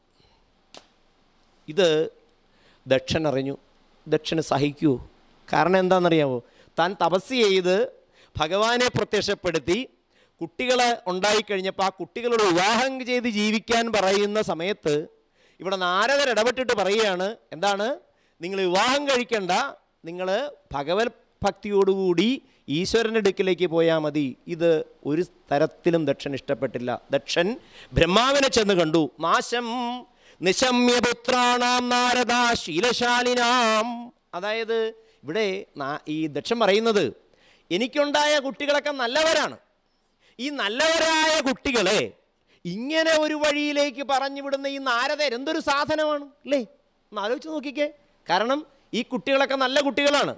ഇത് ദക്ഷൻ അറിഞ്ഞു ദക്ഷൻ സഹിക്കൂ കാരണം എന്താണെന്നറിയാമോ താൻ തപസ് ചെയ്ത് ഭഗവാനെ പ്രത്യക്ഷപ്പെടുത്തി കുട്ടികളെ ഉണ്ടായിക്കഴിഞ്ഞപ്പോൾ ആ കുട്ടികളോട് വിവാഹം ചെയ്ത് ജീവിക്കാൻ പറയുന്ന സമയത്ത് ഇവിടെ നാരദർ ഇടപെട്ടിട്ട് പറയുകയാണ് എന്താണ് നിങ്ങൾ വിവാഹം കഴിക്കേണ്ട നിങ്ങൾ ഭഗവത് ഭക്തിയോടുകൂടി ഈശ്വരൻ്റെ അടുക്കിലേക്ക് പോയാൽ മതി ഇത് ഒരു തരത്തിലും ദക്ഷൻ ഇഷ്ടപ്പെട്ടില്ല ദക്ഷൻ ബ്രഹ്മാവിനെ ചെന്ന് കണ്ടു നാശം നിശമ്യപുത്രാണാം നാരദാ ശീലശാലിനാം അതായത് ഇവിടെ ഈ ദക്ഷൻ പറയുന്നത് എനിക്കുണ്ടായ കുട്ടികളൊക്കെ നല്ലവരാണ് ഈ നല്ലവരായ കുട്ടികളെ ഇങ്ങനെ ഒരു വഴിയിലേക്ക് പറഞ്ഞു വിടുന്ന ഈ നാരദർ എന്തൊരു സാധനമാണ് അല്ലേ ഒന്ന് ആലോചിച്ച് നോക്കിക്കേ കാരണം ഈ കുട്ടികളൊക്കെ നല്ല കുട്ടികളാണ്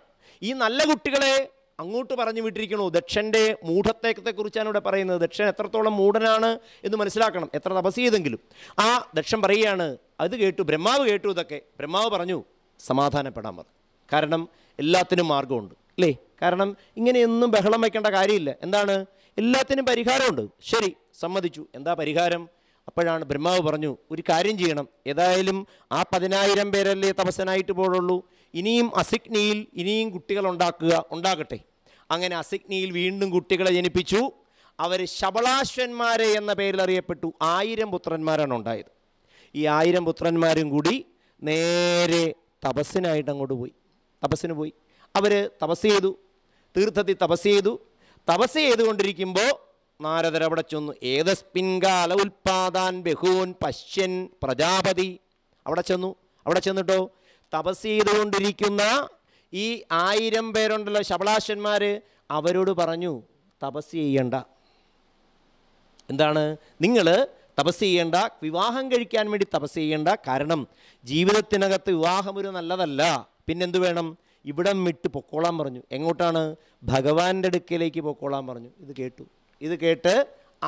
ഈ നല്ല കുട്ടികളെ അങ്ങോട്ട് പറഞ്ഞു വിട്ടിരിക്കണു ദക്ഷൻ്റെ മൂഢത്തെക്കുറിച്ചാണ് ഇവിടെ പറയുന്നത് ദക്ഷൻ എത്രത്തോളം മൂഢനാണ് എന്ന് മനസ്സിലാക്കണം എത്ര തപസ് ചെയ്തെങ്കിലും ആ ദക്ഷൻ പറയുകയാണ് അത് കേട്ടു ബ്രഹ്മാവ് കേട്ടു ഇതൊക്കെ ബ്രഹ്മാവ് പറഞ്ഞു സമാധാനപ്പെടാൻ പറഞ്ഞു കാരണം എല്ലാത്തിനും മാർഗമുണ്ട് അല്ലേ കാരണം ഇങ്ങനെയൊന്നും ബഹളം വയ്ക്കേണ്ട കാര്യമില്ല എന്താണ് എല്ലാത്തിനും പരിഹാരമുണ്ട് ശരി സമ്മതിച്ചു എന്താ പരിഹാരം അപ്പോഴാണ് ബ്രഹ്മാവ് പറഞ്ഞു ഒരു കാര്യം ചെയ്യണം ഏതായാലും ആ പതിനായിരം പേരല്ലേ തപസ്സനായിട്ട് പോകുള്ളൂ ഇനിയും അസിഗ്നിയിൽ ഇനിയും കുട്ടികൾ ഉണ്ടാക്കുക ഉണ്ടാകട്ടെ അങ്ങനെ അസിഗ്നിയിൽ വീണ്ടും കുട്ടികളെ ജനിപ്പിച്ചു അവർ ശബളാശ്വന്മാരെ എന്ന പേരിൽ അറിയപ്പെട്ടു ആയിരം പുത്രന്മാരാണ് ഉണ്ടായത് ഈ ആയിരം പുത്രന്മാരും കൂടി നേരെ തപസ്സിനായിട്ട് അങ്ങോട്ട് പോയി തപസ്സിന് പോയി അവർ തപസ് ചെയ്തു തീർത്ഥത്തിൽ തപസ് ചെയ്തു തപസ് ചെയ്തുകൊണ്ടിരിക്കുമ്പോൾ നാരദരവിടെ അവിടെ ചെന്നു ഏതസ്മിൻ കാല ഉൽപാദാൻ ബഹൂൻ പശ്യൻ പ്രജാപതി അവിടെ ചെന്നു അവിടെ ചെന്നിട്ടോ തപസ് ചെയ്തുകൊണ്ടിരിക്കുന്ന ഈ ആയിരം പേരുണ്ടല്ലോ ശബളാശന്മാർ അവരോട് പറഞ്ഞു തപസ് ചെയ്യണ്ട എന്താണ് നിങ്ങൾ തപസ് ചെയ്യേണ്ട വിവാഹം കഴിക്കാൻ വേണ്ടി തപസ് ചെയ്യേണ്ട കാരണം ജീവിതത്തിനകത്ത് വിവാഹം ഒരു നല്ലതല്ല പിന്നെന്ത് വേണം ഇവിടം വിട്ട് പൊക്കോളാൻ പറഞ്ഞു എങ്ങോട്ടാണ് ഭഗവാന്റെ അടുക്കിലേക്ക് പൊക്കോളാൻ പറഞ്ഞു ഇത് കേട്ടു ഇത് കേട്ട്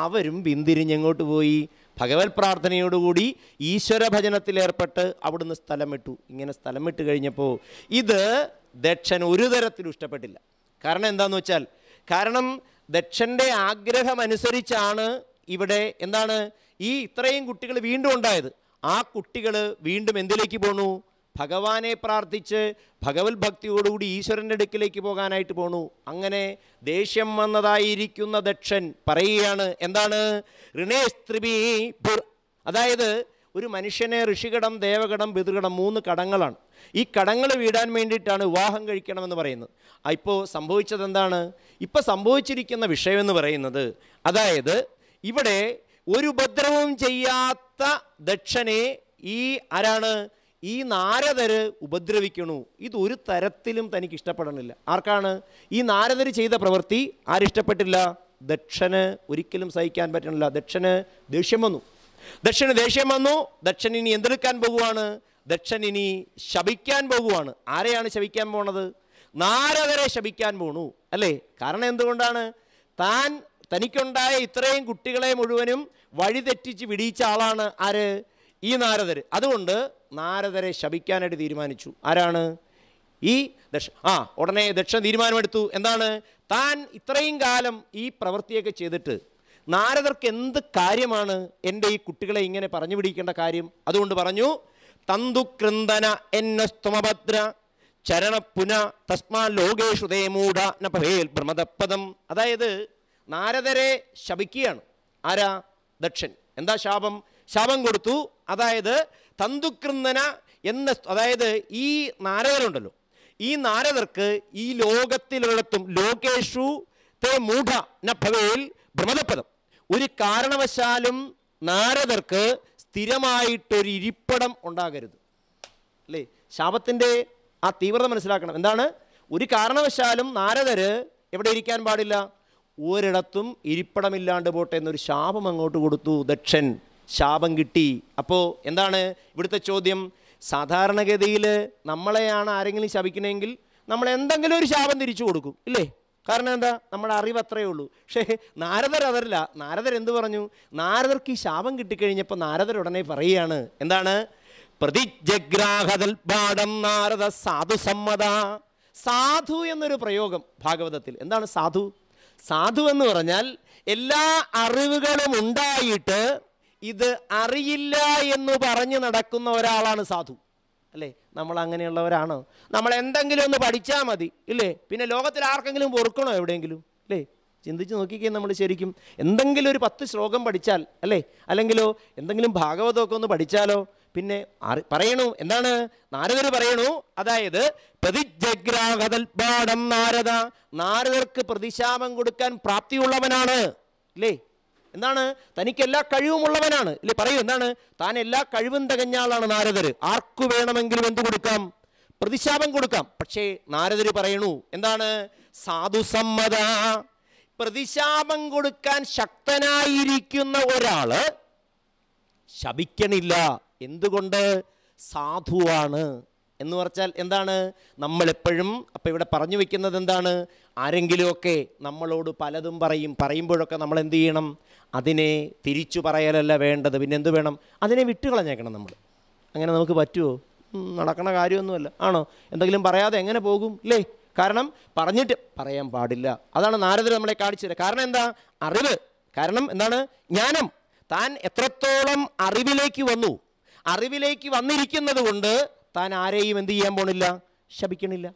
അവരും പിന്തിരിഞ്ഞെങ്ങോട്ട് പോയി ഭഗവത് പ്രാർത്ഥനയോടുകൂടി ഈശ്വരഭജനത്തിലേർപ്പെട്ട് അവിടുന്ന് സ്ഥലം ഇട്ടു ഇങ്ങനെ സ്ഥലം ഇട്ട് കഴിഞ്ഞപ്പോൾ ഇത് ദക്ഷൻ ഒരു തരത്തിലും ഇഷ്ടപ്പെട്ടില്ല കാരണം എന്താണെന്ന് വെച്ചാൽ കാരണം ദക്ഷൻ്റെ ആഗ്രഹമനുസരിച്ചാണ് ഇവിടെ എന്താണ് ഈ ഇത്രയും കുട്ടികൾ വീണ്ടും ഉണ്ടായത് ആ കുട്ടികൾ വീണ്ടും എന്തിലേക്ക് പോണു ഭഗവാനെ പ്രാർത്ഥിച്ച് ഭഗവത് ഭക്തിയോടുകൂടി ഈശ്വരൻ്റെ അടുക്കിലേക്ക് പോകാനായിട്ട് പോണു അങ്ങനെ ദേഷ്യം വന്നതായിരിക്കുന്ന ദക്ഷൻ പറയുകയാണ് എന്താണ് ഋണേസ്ത്രിബി അതായത് ഒരു മനുഷ്യനെ ഋഷികടം ദേവകടം പിതൃകടം മൂന്ന് കടങ്ങളാണ് ഈ കടങ്ങൾ വീടാൻ വേണ്ടിയിട്ടാണ് വിവാഹം കഴിക്കണമെന്ന് പറയുന്നത് ഇപ്പോൾ സംഭവിച്ചത് എന്താണ് ഇപ്പോൾ സംഭവിച്ചിരിക്കുന്ന വിഷയമെന്ന് പറയുന്നത് അതായത് ഇവിടെ ഒരു ഉപദ്രവവും ചെയ്യാത്ത ദക്ഷനെ ഈ ആരാണ് ഈ നാരദര് ഉപദ്രവിക്കണു ഇതൊരു തരത്തിലും തനിക്ക് ഇഷ്ടപ്പെടണില്ല ആർക്കാണ് ഈ നാരദര് ചെയ്ത പ്രവൃത്തി ആരിഷ്ടപ്പെട്ടില്ല ദക്ഷന് ഒരിക്കലും സഹിക്കാൻ പറ്റണില്ല ദക്ഷന് ദേഷ്യം വന്നു ദക്ഷന് ദേഷ്യം വന്നു ദക്ഷൻ ഇനി എന്തെടുക്കാൻ പോകുവാണ് ദക്ഷൻ ഇനി ശപിക്കാൻ പോകുവാണ് ആരെയാണ് ശപിക്കാൻ പോണത് നാരദരെ ശപിക്കാൻ പോണു അല്ലേ കാരണം എന്തുകൊണ്ടാണ് താൻ തനിക്കുണ്ടായ ഇത്രയും കുട്ടികളെ മുഴുവനും വഴിതെറ്റിച്ച് വിടിയിച്ച ആളാണ് ആര് ഈ നാരദർ അതുകൊണ്ട് നാരദരെ ശപിക്കാനായിട്ട് തീരുമാനിച്ചു ആരാണ് ഈ ദക്ഷ ആ ഉടനെ ദക്ഷൻ തീരുമാനമെടുത്തു എന്താണ് താൻ ഇത്രയും കാലം ഈ പ്രവൃത്തിയൊക്കെ ചെയ്തിട്ട് നാരദർക്ക് എന്ത് കാര്യമാണ് എൻ്റെ ഈ കുട്ടികളെ ഇങ്ങനെ പറഞ്ഞു പിടിക്കേണ്ട കാര്യം അതുകൊണ്ട് പറഞ്ഞു തന്തുകൃന്ദന സ്തുമഭദ്ര ചരണപ്പുന തസ്മാ ലോകേഷു ദേമൂഢ നഭേൽ അതായത് നാരദരെ ശപിക്കുകയാണ് ആരാ ദക്ഷൻ എന്താ ശാപം ശാപം കൊടുത്തു അതായത് തന്തുക്രന്ദന എന്ന അതായത് ഈ നാരദരുണ്ടല്ലോ ഈ നാരദർക്ക് ഈ ലോകത്തിലൊരിടത്തും ലോകേഷു തേ മൂഢ നഭവയിൽ ഭ്രമദപ്പദം ഒരു കാരണവശാലും നാരദർക്ക് സ്ഥിരമായിട്ടൊരു ഇരിപ്പടം ഉണ്ടാകരുത് അല്ലേ ശാപത്തിൻ്റെ ആ തീവ്രത മനസ്സിലാക്കണം എന്താണ് ഒരു കാരണവശാലും നാരദര് എവിടെ ഇരിക്കാൻ പാടില്ല ഒരിടത്തും ഇരിപ്പടമില്ലാണ്ട് പോട്ടെ എന്നൊരു ശാപം അങ്ങോട്ട് കൊടുത്തു ദക്ഷൻ ശാപം കിട്ടി അപ്പോൾ എന്താണ് ഇവിടുത്തെ ചോദ്യം സാധാരണഗതിയിൽ നമ്മളെയാണ് ആരെങ്കിലും ശപിക്കണമെങ്കിൽ നമ്മൾ എന്തെങ്കിലും ഒരു ശാപം തിരിച്ചു കൊടുക്കും ഇല്ലേ കാരണം എന്താ നമ്മുടെ അറിവ് അത്രയേ ഉള്ളൂ പക്ഷേ നാരദർ അതല്ല നാരദർ എന്ത് പറഞ്ഞു നാരദർക്ക് ഈ ശാപം കിട്ടിക്കഴിഞ്ഞപ്പോൾ നാരദർ ഉടനെ പറയുകയാണ് എന്താണ് പ്രതിജഗ്രാഹതൽപാഠം നാരദ സാധു സമ്മത സാധു എന്നൊരു പ്രയോഗം ഭാഗവതത്തിൽ എന്താണ് സാധു സാധു എന്ന് പറഞ്ഞാൽ എല്ലാ അറിവുകളും ഉണ്ടായിട്ട് ഇത് അറിയില്ല എന്ന് പറഞ്ഞ് നടക്കുന്ന ഒരാളാണ് സാധു അല്ലേ നമ്മൾ അങ്ങനെയുള്ളവരാണോ നമ്മൾ എന്തെങ്കിലും ഒന്ന് പഠിച്ചാൽ മതി ഇല്ലേ പിന്നെ ലോകത്തിൽ ആർക്കെങ്കിലും പൊറുക്കണോ എവിടെയെങ്കിലും അല്ലേ ചിന്തിച്ച് നോക്കിക്കേ നമ്മൾ ശരിക്കും എന്തെങ്കിലും ഒരു പത്ത് ശ്ലോകം പഠിച്ചാൽ അല്ലേ അല്ലെങ്കിലോ എന്തെങ്കിലും ഭാഗവതമൊക്കെ ഒന്ന് പഠിച്ചാലോ പിന്നെ പറയണു എന്താണ് നാരദർ പറയണു അതായത് പ്രതിജഗ്രാഹതൽപാടം നാരദ നാരദർക്ക് പ്രതിശാപം കൊടുക്കാൻ പ്രാപ്തിയുള്ളവനാണ് അല്ലേ എന്താണ് തനിക്ക് എല്ലാ കഴിവുമുള്ളവനാണ് ഇല്ലേ പറയൂ എന്താണ് താൻ എല്ലാ കഴിവും തികഞ്ഞ നാരദർ ആർക്കു വേണമെങ്കിലും എന്ത് കൊടുക്കാം പ്രതിശാപം കൊടുക്കാം പക്ഷേ നാരദർ പറയണു എന്താണ് സാധുസമ്മത പ്രതിശാപം കൊടുക്കാൻ ശക്തനായിരിക്കുന്ന ഒരാള് ശപിക്കണില്ല എന്തുകൊണ്ട് സാധുവാണ് എന്ന് പറഞ്ഞാൽ എന്താണ് എപ്പോഴും അപ്പൊ ഇവിടെ പറഞ്ഞു വെക്കുന്നത് എന്താണ് ആരെങ്കിലുമൊക്കെ നമ്മളോട് പലതും പറയും പറയുമ്പോഴൊക്കെ നമ്മൾ എന്ത് ചെയ്യണം അതിനെ തിരിച്ചു പറയലല്ല വേണ്ടത് പിന്നെ എന്ത് വേണം അതിനെ വിട്ടുകളഞ്ഞേക്കണം നമ്മൾ അങ്ങനെ നമുക്ക് പറ്റുമോ നടക്കണ കാര്യമൊന്നുമല്ല ആണോ എന്തെങ്കിലും പറയാതെ എങ്ങനെ പോകും അല്ലേ കാരണം പറഞ്ഞിട്ട് പറയാൻ പാടില്ല അതാണ് നാരദർ നമ്മളെ തരാം കാരണം എന്താ അറിവ് കാരണം എന്താണ് ജ്ഞാനം താൻ എത്രത്തോളം അറിവിലേക്ക് വന്നു അറിവിലേക്ക് വന്നിരിക്കുന്നത് കൊണ്ട് താൻ ആരെയും എന്ത് ചെയ്യാൻ പോണില്ല ശപിക്കണില്ല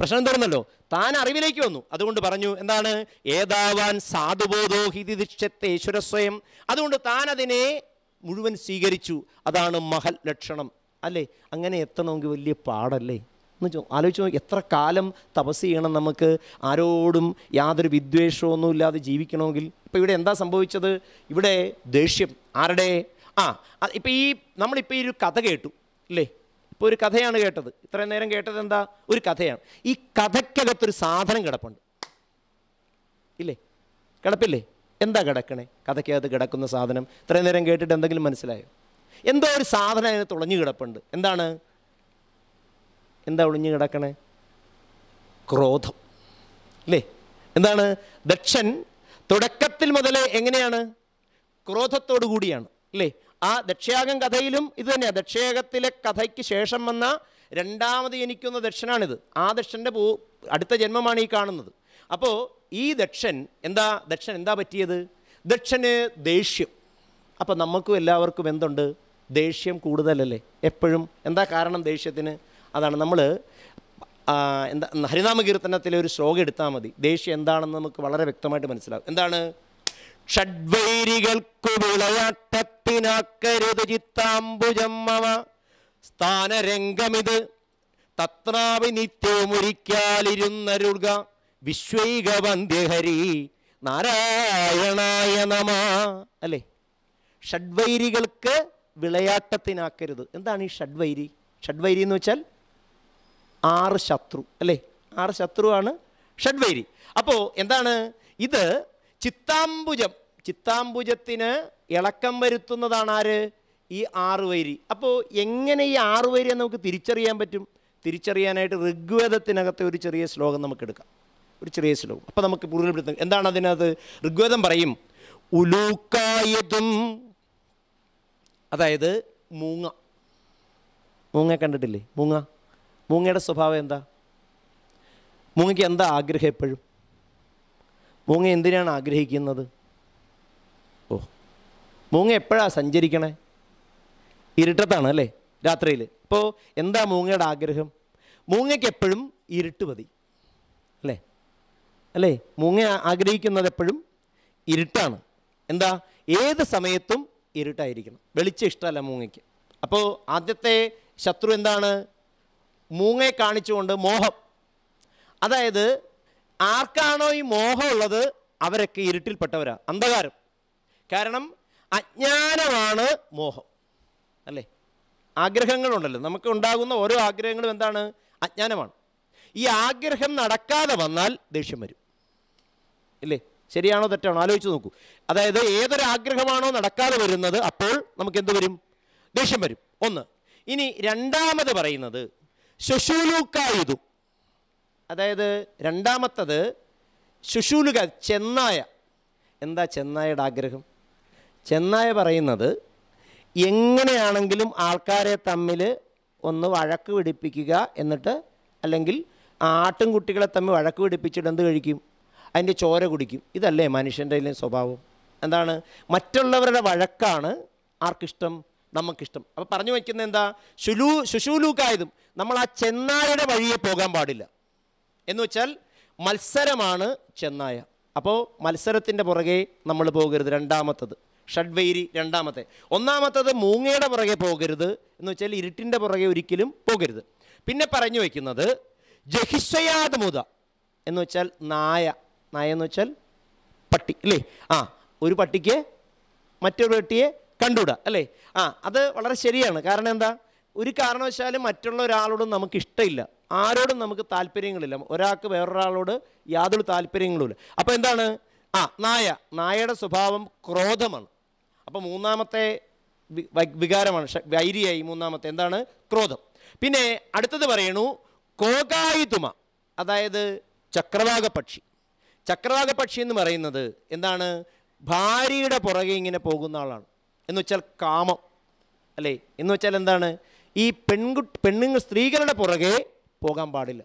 പ്രശ്നം തീർന്നല്ലോ താൻ അറിവിലേക്ക് വന്നു അതുകൊണ്ട് പറഞ്ഞു എന്താണ് ഏതാവാൻ സാധുബോധോ ദിക്ഷത്തേശ്വര ഈശ്വരസ്വയം അതുകൊണ്ട് താൻ അതിനെ മുഴുവൻ സ്വീകരിച്ചു അതാണ് മഹൽ ലക്ഷണം അല്ലേ അങ്ങനെ എത്തണമെങ്കിൽ വലിയ പാടല്ലേ എന്ന് ആലോചിച്ച് നോക്കി എത്ര കാലം തപസ് ചെയ്യണം നമുക്ക് ആരോടും യാതൊരു വിദ്വേഷമൊന്നും ഇല്ലാതെ ജീവിക്കണമെങ്കിൽ ഇപ്പോൾ ഇവിടെ എന്താ സംഭവിച്ചത് ഇവിടെ ദേഷ്യം ആരുടെ ആ ഇപ്പം ഈ നമ്മളിപ്പോൾ ഈ ഒരു കഥ കേട്ടു അല്ലേ ഇപ്പോൾ ഒരു കഥയാണ് കേട്ടത് ഇത്രയും നേരം കേട്ടത് എന്താ ഒരു കഥയാണ് ഈ കഥയ്ക്കകത്തൊരു സാധനം കിടപ്പുണ്ട് ഇല്ലേ കിടപ്പില്ലേ എന്താ കിടക്കണേ കഥയ്ക്കകത്ത് കിടക്കുന്ന സാധനം ഇത്രയും നേരം കേട്ടിട്ട് എന്തെങ്കിലും മനസ്സിലായോ എന്തോ ഒരു സാധനം അതിന് തുളഞ്ഞു കിടപ്പുണ്ട് എന്താണ് എന്താ ഒളിഞ്ഞു കിടക്കണേ ക്രോധം അല്ലേ എന്താണ് ദക്ഷൻ തുടക്കത്തിൽ മുതലേ എങ്ങനെയാണ് ക്രോധത്തോടു കൂടിയാണ് അല്ലേ ആ ദക്ഷയാഗം കഥയിലും ഇത് തന്നെയാണ് ദക്ഷയാഗത്തിലെ കഥയ്ക്ക് ശേഷം വന്ന രണ്ടാമത് എനിക്കുന്ന ദക്ഷനാണിത് ആ ദക്ഷൻ്റെ പൂ അടുത്ത ജന്മമാണ് ഈ കാണുന്നത് അപ്പോൾ ഈ ദക്ഷൻ എന്താ ദക്ഷൻ എന്താ പറ്റിയത് ദക്ഷന് ദേഷ്യം അപ്പോൾ നമുക്കും എല്ലാവർക്കും എന്തുണ്ട് ദേഷ്യം കൂടുതലല്ലേ എപ്പോഴും എന്താ കാരണം ദേഷ്യത്തിന് അതാണ് നമ്മൾ എന്താ ഹരിനാമ കീർത്തനത്തിലെ ഒരു ശ്ലോകം എടുത്താൽ മതി ദേഷ്യം എന്താണെന്ന് നമുക്ക് വളരെ വ്യക്തമായിട്ട് മനസ്സിലാകും എന്താണ് ഷഡ്വൈരികൾക്കു വിളയാട്ടത്തിനാക്കരുത് ചിത്താംബുജമ്മ സ്ഥാനരംഗമിത് തത്രാവി നിത്യവും ഒരിക്കാലിരുന്നരുക വിശ്വൈക നാരായണായ നമ അല്ലേ ഷഡ്വൈരികൾക്ക് വിളയാട്ടത്തിനാക്കരുത് എന്താണ് ഈ ഷഡ്വൈരി ഷഡ്വൈരി എന്ന് വെച്ചാൽ ആറ് ശത്രു അല്ലേ ആറ് ശത്രുവാണ് ഷഡ്വൈരി അപ്പോൾ എന്താണ് ഇത് ചിത്താംബുജം ചിത്താംബുജത്തിന് ഇളക്കം വരുത്തുന്നതാണ് ആര് ഈ ആറുവൈരി അപ്പോൾ എങ്ങനെ ഈ ആറുവൈരിയെ നമുക്ക് തിരിച്ചറിയാൻ പറ്റും തിരിച്ചറിയാനായിട്ട് ഋഗ്വേദത്തിനകത്തെ ഒരു ചെറിയ ശ്ലോകം നമുക്ക് എടുക്കാം ഒരു ചെറിയ ശ്ലോകം അപ്പോൾ നമുക്ക് കൂടുതൽപ്പെടുത്തും എന്താണ് അതിനകത്ത് ഋഗ്വേദം പറയും ഉലൂക്കായതും അതായത് മൂങ്ങ മൂങ്ങ കണ്ടിട്ടില്ലേ മൂങ്ങ മൂങ്ങയുടെ സ്വഭാവം എന്താ മൂങ്ങയ്ക്ക് എന്താ ആഗ്രഹം എപ്പോഴും മൂങ്ങ എന്തിനാണ് ആഗ്രഹിക്കുന്നത് ഓ മൂങ്ങ എപ്പോഴാണ് സഞ്ചരിക്കണേ ഇരുട്ടത്താണ് അല്ലേ രാത്രിയിൽ അപ്പോൾ എന്താ മൂങ്ങയുടെ ആഗ്രഹം മൂങ്ങയ്ക്ക് എപ്പോഴും ഇരുട്ട് മതി അല്ലേ അല്ലേ മൂങ്ങ ആഗ്രഹിക്കുന്നത് എപ്പോഴും ഇരുട്ടാണ് എന്താ ഏത് സമയത്തും ഇരുട്ടായിരിക്കണം വെളിച്ചം ഇഷ്ടമല്ല മൂങ്ങയ്ക്ക് അപ്പോൾ ആദ്യത്തെ ശത്രു എന്താണ് മൂങ്ങയെ കാണിച്ചുകൊണ്ട് മോഹം അതായത് ആർക്കാണോ ഈ മോഹമുള്ളത് അവരൊക്കെ ഇരുട്ടിൽപ്പെട്ടവരാ അന്ധകാരം കാരണം അജ്ഞാനമാണ് മോഹം അല്ലേ ആഗ്രഹങ്ങളുണ്ടല്ലോ നമുക്ക് ഉണ്ടാകുന്ന ഓരോ ആഗ്രഹങ്ങളും എന്താണ് അജ്ഞാനമാണ് ഈ ആഗ്രഹം നടക്കാതെ വന്നാൽ ദേഷ്യം വരും ഇല്ലേ ശരിയാണോ തെറ്റാണോ ആലോചിച്ച് നോക്കൂ അതായത് ഏതൊരു ആഗ്രഹമാണോ നടക്കാതെ വരുന്നത് അപ്പോൾ നമുക്ക് എന്ത് വരും ദേഷ്യം വരും ഒന്ന് ഇനി രണ്ടാമത് പറയുന്നത് ശുശൂലൂക്കായുധു അതായത് രണ്ടാമത്തത് ശുശൂലുക ചെന്നായ എന്താ ചെന്നായയുടെ ആഗ്രഹം ചെന്നായ പറയുന്നത് എങ്ങനെയാണെങ്കിലും ആൾക്കാരെ തമ്മിൽ ഒന്ന് വഴക്ക് പിടിപ്പിക്കുക എന്നിട്ട് അല്ലെങ്കിൽ കുട്ടികളെ തമ്മിൽ വഴക്ക് പിടിപ്പിച്ചിട്ട് എന്ത് കഴിക്കും അതിൻ്റെ ചോര കുടിക്കും ഇതല്ലേ മനുഷ്യൻ്റെ സ്വഭാവം എന്താണ് മറ്റുള്ളവരുടെ വഴക്കാണ് ആർക്കിഷ്ടം നമുക്കിഷ്ടം അപ്പോൾ പറഞ്ഞു വയ്ക്കുന്നത് എന്താ ശുലൂ ശുശൂലൂക്കായതും നമ്മൾ ആ ചെന്നായയുടെ വഴിയെ പോകാൻ പാടില്ല എന്ന് വെച്ചാൽ മത്സരമാണ് ചെന്നായ അപ്പോൾ മത്സരത്തിൻ്റെ പുറകെ നമ്മൾ പോകരുത് രണ്ടാമത്തത് ഷഡ്വൈരി രണ്ടാമത്തെ ഒന്നാമത്തത് മൂങ്ങയുടെ പുറകെ പോകരുത് എന്ന് വെച്ചാൽ ഇരുട്ടിൻ്റെ പുറകെ ഒരിക്കലും പോകരുത് പിന്നെ പറഞ്ഞു വയ്ക്കുന്നത് ജഹിഷയാത് മുത എന്ന് വെച്ചാൽ നായ നായ എന്ന് വെച്ചാൽ പട്ടി അല്ലേ ആ ഒരു പട്ടിക്ക് മറ്റൊരു പട്ടിയെ കണ്ടുവിടുക അല്ലേ ആ അത് വളരെ ശരിയാണ് കാരണം എന്താ ഒരു കാരണവശാലും മറ്റുള്ള ഒരാളോടും നമുക്ക് ഇഷ്ടമില്ല ആരോടും നമുക്ക് താല്പര്യങ്ങളില്ല ഒരാൾക്ക് വേറൊരാളോട് യാതൊരു താല്പര്യങ്ങളുമില്ല അപ്പോൾ എന്താണ് ആ നായ നായയുടെ സ്വഭാവം ക്രോധമാണ് അപ്പോൾ മൂന്നാമത്തെ വികാരമാണ് വൈരിയായി മൂന്നാമത്തെ എന്താണ് ക്രോധം പിന്നെ അടുത്തത് പറയണു കോകായുതുമ അതായത് ചക്രവാക പക്ഷി ചക്രവാക പക്ഷി എന്ന് പറയുന്നത് എന്താണ് ഭാര്യയുടെ പുറകെ ഇങ്ങനെ പോകുന്ന ആളാണ് എന്ന് വെച്ചാൽ കാമം അല്ലേ എന്ന് വെച്ചാൽ എന്താണ് ഈ പെൺകു പെണ്ണുങ്ങൾ സ്ത്രീകളുടെ പുറകെ പോകാൻ പാടില്ല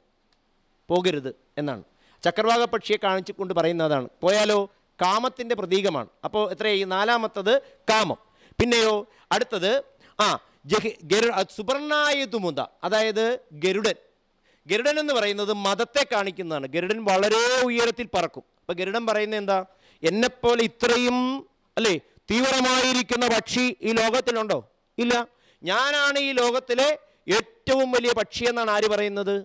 പോകരുത് എന്നാണ് ചക്രവാക പക്ഷിയെ കാണിച്ചുകൊണ്ട് പറയുന്നതാണ് പോയാലോ കാമത്തിൻ്റെ പ്രതീകമാണ് അപ്പോൾ ഈ നാലാമത്തത് കാമം പിന്നെയോ അടുത്തത് ആ ജഹി ഗരു സുവർണായുധമുത അതായത് ഗരുഡൻ ഗരുഡൻ എന്ന് പറയുന്നത് മതത്തെ കാണിക്കുന്നതാണ് ഗരുഡൻ വളരെ ഉയരത്തിൽ പറക്കും അപ്പോൾ ഗരുഡൻ പറയുന്നത് എന്താ എന്നെപ്പോലെ ഇത്രയും അല്ലേ തീവ്രമായിരിക്കുന്ന പക്ഷി ഈ ലോകത്തിലുണ്ടോ ഇല്ല ഞാനാണ് ഈ ലോകത്തിലെ ഏറ്റവും വലിയ പക്ഷി എന്നാണ് ആര് പറയുന്നത്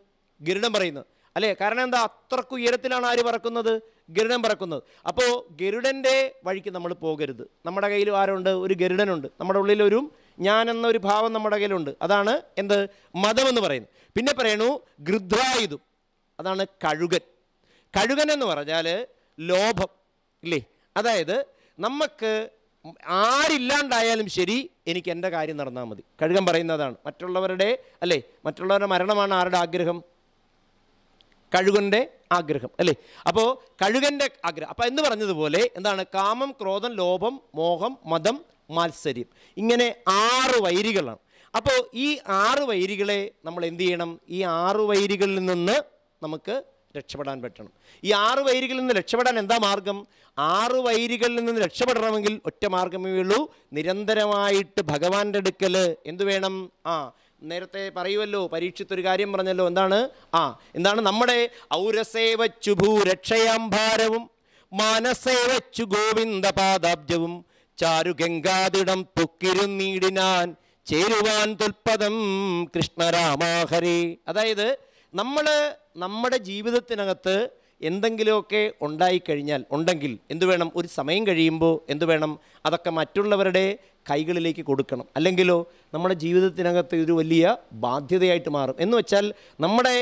ഗരുഡൻ പറയുന്നത് അല്ലേ കാരണം എന്താ അത്രക്ക് ഉയരത്തിലാണ് ആര് പറക്കുന്നത് ഗരുഡം പറക്കുന്നത് അപ്പോൾ ഗരുഡൻ്റെ വഴിക്ക് നമ്മൾ പോകരുത് നമ്മുടെ കയ്യിൽ ആരുണ്ട് ഒരു ഗരുഡനുണ്ട് നമ്മുടെ ഉള്ളിലൊരു ഞാൻ എന്നൊരു ഭാവം നമ്മുടെ കയ്യിലുണ്ട് അതാണ് എന്ത് മതമെന്ന് പറയുന്നത് പിന്നെ പറയണു ഗൃദ്ധായുധം അതാണ് കഴുകൻ കഴുകൻ എന്ന് പറഞ്ഞാൽ ലോഭം ഇല്ലേ അതായത് നമുക്ക് ആരില്ലാണ്ടായാലും ശരി എനിക്ക് എൻ്റെ കാര്യം നടന്നാൽ മതി കഴുകൻ പറയുന്നതാണ് മറ്റുള്ളവരുടെ അല്ലേ മറ്റുള്ളവരുടെ മരണമാണ് ആരുടെ ആഗ്രഹം കഴുകൻ്റെ ആഗ്രഹം അല്ലേ അപ്പോൾ കഴുകൻ്റെ ആഗ്രഹം അപ്പോൾ എന്ന് പറഞ്ഞതുപോലെ എന്താണ് കാമം ക്രോധം ലോഭം മോഹം മതം മാത്സര്യം ഇങ്ങനെ ആറ് വൈരികളാണ് അപ്പോൾ ഈ ആറ് വൈരികളെ നമ്മൾ എന്ത് ചെയ്യണം ഈ ആറ് വൈരികളിൽ നിന്ന് നമുക്ക് രക്ഷപ്പെടാൻ പറ്റണം ഈ ആറ് വൈരികളിൽ നിന്ന് രക്ഷപ്പെടാൻ എന്താ മാർഗം ആറ് വൈരികളിൽ നിന്ന് രക്ഷപ്പെടണമെങ്കിൽ ഒറ്റ മാർഗമേ ഉള്ളൂ നിരന്തരമായിട്ട് ഭഗവാന്റെ അടുക്കൽ എന്തു വേണം ആ നേരത്തെ പറയുമല്ലോ പരീക്ഷത്തൊരു കാര്യം പറഞ്ഞല്ലോ എന്താണ് ആ എന്താണ് നമ്മുടെ ഔരസേവച്ചു ഭൂരക്ഷയാം ഭാരവും മാനസേവച്ചു ഗോവിന്ദ പാദാബ്ജവും ചാരുഗംഗാതിടം പൊക്കിരുന്നീടിനാൻ ചേരുവാൻ തുൽപദം കൃഷ്ണരാമാഹരി അതായത് നമ്മൾ നമ്മുടെ ജീവിതത്തിനകത്ത് എന്തെങ്കിലുമൊക്കെ ഉണ്ടായിക്കഴിഞ്ഞാൽ ഉണ്ടെങ്കിൽ എന്തു വേണം ഒരു സമയം കഴിയുമ്പോൾ എന്തുവേണം വേണം അതൊക്കെ മറ്റുള്ളവരുടെ കൈകളിലേക്ക് കൊടുക്കണം അല്ലെങ്കിലോ നമ്മുടെ ജീവിതത്തിനകത്ത് ഒരു വലിയ ബാധ്യതയായിട്ട് മാറും എന്ന് വെച്ചാൽ നമ്മുടെ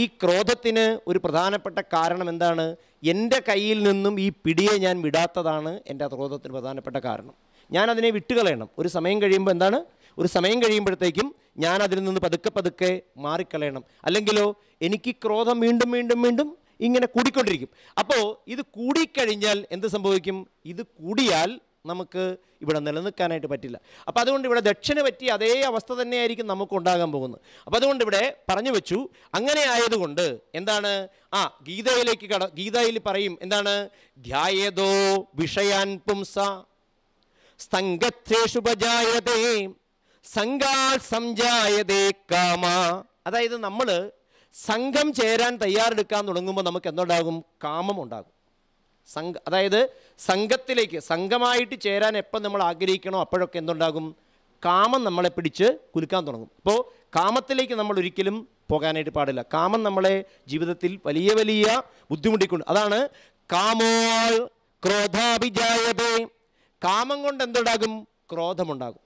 ഈ ക്രോധത്തിന് ഒരു പ്രധാനപ്പെട്ട കാരണം എന്താണ് എൻ്റെ കയ്യിൽ നിന്നും ഈ പിടിയെ ഞാൻ വിടാത്തതാണ് എൻ്റെ ക്രോധത്തിന് പ്രധാനപ്പെട്ട കാരണം ഞാനതിനെ വിട്ടുകളയണം ഒരു സമയം കഴിയുമ്പോൾ എന്താണ് ഒരു സമയം കഴിയുമ്പോഴത്തേക്കും ഞാൻ അതിൽ നിന്ന് പതുക്കെ പതുക്കെ മാറിക്കളയണം അല്ലെങ്കിലോ എനിക്ക് ക്രോധം വീണ്ടും വീണ്ടും വീണ്ടും ഇങ്ങനെ കൂടിക്കൊണ്ടിരിക്കും അപ്പോൾ ഇത് കൂടിക്കഴിഞ്ഞാൽ എന്ത് സംഭവിക്കും ഇത് കൂടിയാൽ നമുക്ക് ഇവിടെ നിലനിൽക്കാനായിട്ട് പറ്റില്ല അപ്പോൾ അതുകൊണ്ട് ഇവിടെ ദക്ഷിണ പറ്റി അതേ അവസ്ഥ തന്നെയായിരിക്കും നമുക്ക് ഉണ്ടാകാൻ പോകുന്നത് അപ്പോൾ അതുകൊണ്ട് ഇവിടെ പറഞ്ഞു വെച്ചു അങ്ങനെ ആയതുകൊണ്ട് എന്താണ് ആ ഗീതയിലേക്ക് കട ഗീതയിൽ പറയും എന്താണ് ധ്യായതോ വിഷയാൻ പുംസ സ്തംഗത്വേഷുപജായതേ സംഘാൽ സംജായതേ കാമ അതായത് നമ്മൾ സംഘം ചേരാൻ തയ്യാറെടുക്കാൻ തുടങ്ങുമ്പോൾ നമുക്ക് എന്തുണ്ടാകും കാമം ഉണ്ടാകും സംഘ അതായത് സംഘത്തിലേക്ക് സംഘമായിട്ട് ചേരാൻ എപ്പം നമ്മൾ ആഗ്രഹിക്കണോ അപ്പോഴൊക്കെ എന്തുണ്ടാകും കാമം നമ്മളെ പിടിച്ച് കുലുക്കാൻ തുടങ്ങും അപ്പോൾ കാമത്തിലേക്ക് നമ്മൾ ഒരിക്കലും പോകാനായിട്ട് പാടില്ല കാമം നമ്മളെ ജീവിതത്തിൽ വലിയ വലിയ ബുദ്ധിമുട്ടിക്കൊണ്ട് അതാണ് കാമോൾ ക്രോധാഭിജായതേ കാമം കൊണ്ട് എന്തുണ്ടാകും ക്രോധമുണ്ടാകും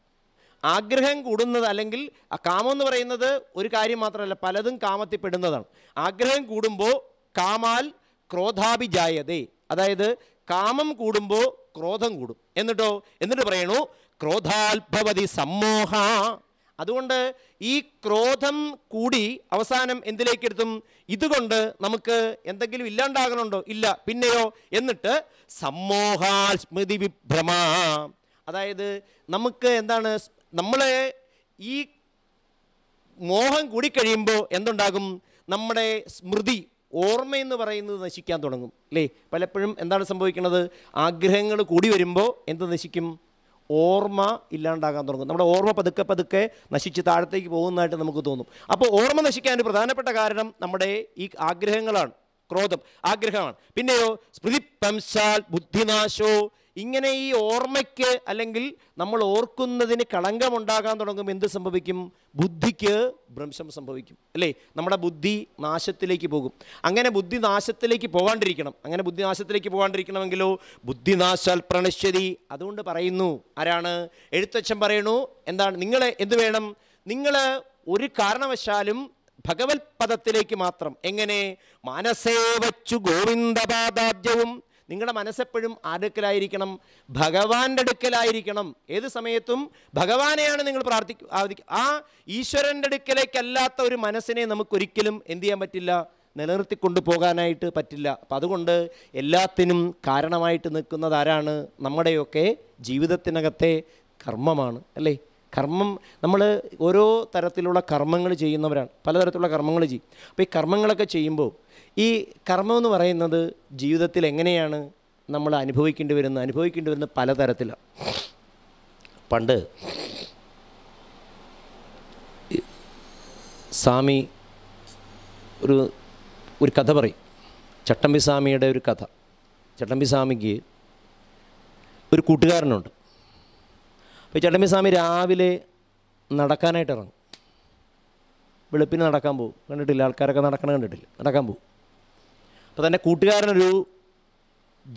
ആഗ്രഹം കൂടുന്നത് അല്ലെങ്കിൽ ആ കാമം എന്ന് പറയുന്നത് ഒരു കാര്യം മാത്രമല്ല പലതും കാമത്തിൽപ്പെടുന്നതാണ് ആഗ്രഹം കൂടുമ്പോൾ കാമാൽ ക്രോധാഭിജായതേ അതായത് കാമം കൂടുമ്പോൾ ക്രോധം കൂടും എന്നിട്ടോ എന്നിട്ട് പറയണു ക്രോധാത്ഭവതി സമ്മോഹ അതുകൊണ്ട് ഈ ക്രോധം കൂടി അവസാനം എന്തിലേക്കെടുത്തും ഇതുകൊണ്ട് നമുക്ക് എന്തെങ്കിലും ഇല്ലാണ്ടാകണുണ്ടോ ഇല്ല പിന്നെയോ എന്നിട്ട് സമ്മോഹാൽ സ്മൃതി വിഭ്രമ അതായത് നമുക്ക് എന്താണ് നമ്മളെ ഈ മോഹം കൂടിക്കഴിയുമ്പോൾ എന്തുണ്ടാകും നമ്മുടെ സ്മൃതി ഓർമ്മയെന്ന് പറയുന്നത് നശിക്കാൻ തുടങ്ങും അല്ലേ പലപ്പോഴും എന്താണ് സംഭവിക്കുന്നത് ആഗ്രഹങ്ങൾ കൂടി വരുമ്പോൾ എന്ത് നശിക്കും ഓർമ്മ ഇല്ലാണ്ടാകാൻ തുടങ്ങും നമ്മുടെ ഓർമ്മ പതുക്കെ പതുക്കെ നശിച്ച് താഴത്തേക്ക് പോകുന്നതായിട്ട് നമുക്ക് തോന്നും അപ്പോൾ ഓർമ്മ നശിക്കാൻ ഒരു പ്രധാനപ്പെട്ട കാരണം നമ്മുടെ ഈ ആഗ്രഹങ്ങളാണ് ക്രോധം ആഗ്രഹമാണ് പിന്നെയോ പംശാൽ ബുദ്ധിനാശോ ഇങ്ങനെ ഈ ഓർമ്മയ്ക്ക് അല്ലെങ്കിൽ നമ്മൾ ഓർക്കുന്നതിന് കളങ്കമുണ്ടാകാൻ തുടങ്ങുമ്പോൾ എന്ത് സംഭവിക്കും ബുദ്ധിക്ക് ഭ്രംശം സംഭവിക്കും അല്ലേ നമ്മുടെ ബുദ്ധി നാശത്തിലേക്ക് പോകും അങ്ങനെ ബുദ്ധി നാശത്തിലേക്ക് പോകാണ്ടിരിക്കണം അങ്ങനെ ബുദ്ധി നാശത്തിലേക്ക് പോകാണ്ടിരിക്കണമെങ്കിലോ ബുദ്ധിനാശാൽ പ്രണശ്ചതി അതുകൊണ്ട് പറയുന്നു ആരാണ് എഴുത്തച്ഛൻ പറയണു എന്താണ് നിങ്ങളെ എന്ത് വേണം നിങ്ങൾ ഒരു കാരണവശാലും ഭഗവത് പദത്തിലേക്ക് മാത്രം എങ്ങനെ മനസേവച്ചു ഗോവിന്ദപാദാദ്യവും നിങ്ങളുടെ മനസ്സെപ്പോഴും ആരുടെക്കലായിരിക്കണം ഭഗവാന്റെ അടുക്കലായിരിക്കണം ഏത് സമയത്തും ഭഗവാനെയാണ് നിങ്ങൾ പ്രാർത്ഥിക്കുക ആ ഈശ്വരൻ്റെ അടുക്കലേക്കല്ലാത്ത ഒരു മനസ്സിനെ നമുക്കൊരിക്കലും എന്തു ചെയ്യാൻ പറ്റില്ല നിലനിർത്തിക്കൊണ്ടു പോകാനായിട്ട് പറ്റില്ല അപ്പം അതുകൊണ്ട് എല്ലാത്തിനും കാരണമായിട്ട് നിൽക്കുന്നത് ആരാണ് നമ്മുടെയൊക്കെ ജീവിതത്തിനകത്തെ കർമ്മമാണ് അല്ലേ കർമ്മം നമ്മൾ ഓരോ തരത്തിലുള്ള കർമ്മങ്ങൾ ചെയ്യുന്നവരാണ് പലതരത്തിലുള്ള കർമ്മങ്ങൾ ചെയ്യും അപ്പോൾ ഈ കർമ്മങ്ങളൊക്കെ ചെയ്യുമ്പോൾ ഈ കർമ്മം എന്ന് പറയുന്നത് ജീവിതത്തിൽ എങ്ങനെയാണ് നമ്മൾ അനുഭവിക്കേണ്ടി വരുന്നത് അനുഭവിക്കേണ്ടി വരുന്നത് പലതരത്തിലാണ് പണ്ട് സ്വാമി ഒരു ഒരു കഥ പറയും ചട്ടമ്പി സ്വാമിയുടെ ഒരു കഥ ചട്ടമ്പി സ്വാമിക്ക് ഒരു കൂട്ടുകാരനുണ്ട് അപ്പോൾ ചട്ടമ്പി സ്വാമി രാവിലെ നടക്കാനായിട്ട് ഇറങ്ങും വെളുപ്പിന് നടക്കാൻ പോകും കണ്ടിട്ടില്ല ആൾക്കാരൊക്കെ നടക്കണം കണ്ടിട്ടില്ല നടക്കാൻ പോകും അപ്പോൾ തന്നെ കൂട്ടുകാരനൊരു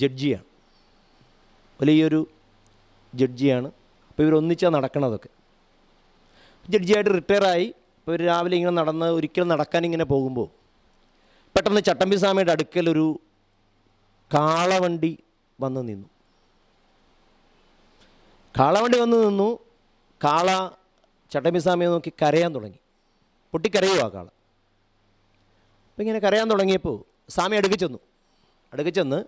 ജഡ്ജിയാണ് വലിയൊരു ജഡ്ജിയാണ് അപ്പോൾ ഇവരൊന്നിച്ചാണ് നടക്കണതൊക്കെ ജഡ്ജിയായിട്ട് റിട്ടയറായി അപ്പോൾ ഇവർ രാവിലെ ഇങ്ങനെ നടന്ന് ഒരിക്കലും നടക്കാൻ ഇങ്ങനെ പോകുമ്പോൾ പെട്ടെന്ന് ചട്ടമ്പി സ്വാമിയുടെ അടുക്കലൊരു കാളവണ്ടി വന്ന് നിന്നു കാളവണ്ടി വന്ന് നിന്നു കാള ചട്ടമ്പി സ്വാമിയെ നോക്കി കരയാൻ തുടങ്ങി ആ കാള അപ്പം ഇങ്ങനെ കരയാൻ തുടങ്ങിയപ്പോൾ സ്വാമി അടുക്കി ചെന്നു അടുക്കി ചെന്ന്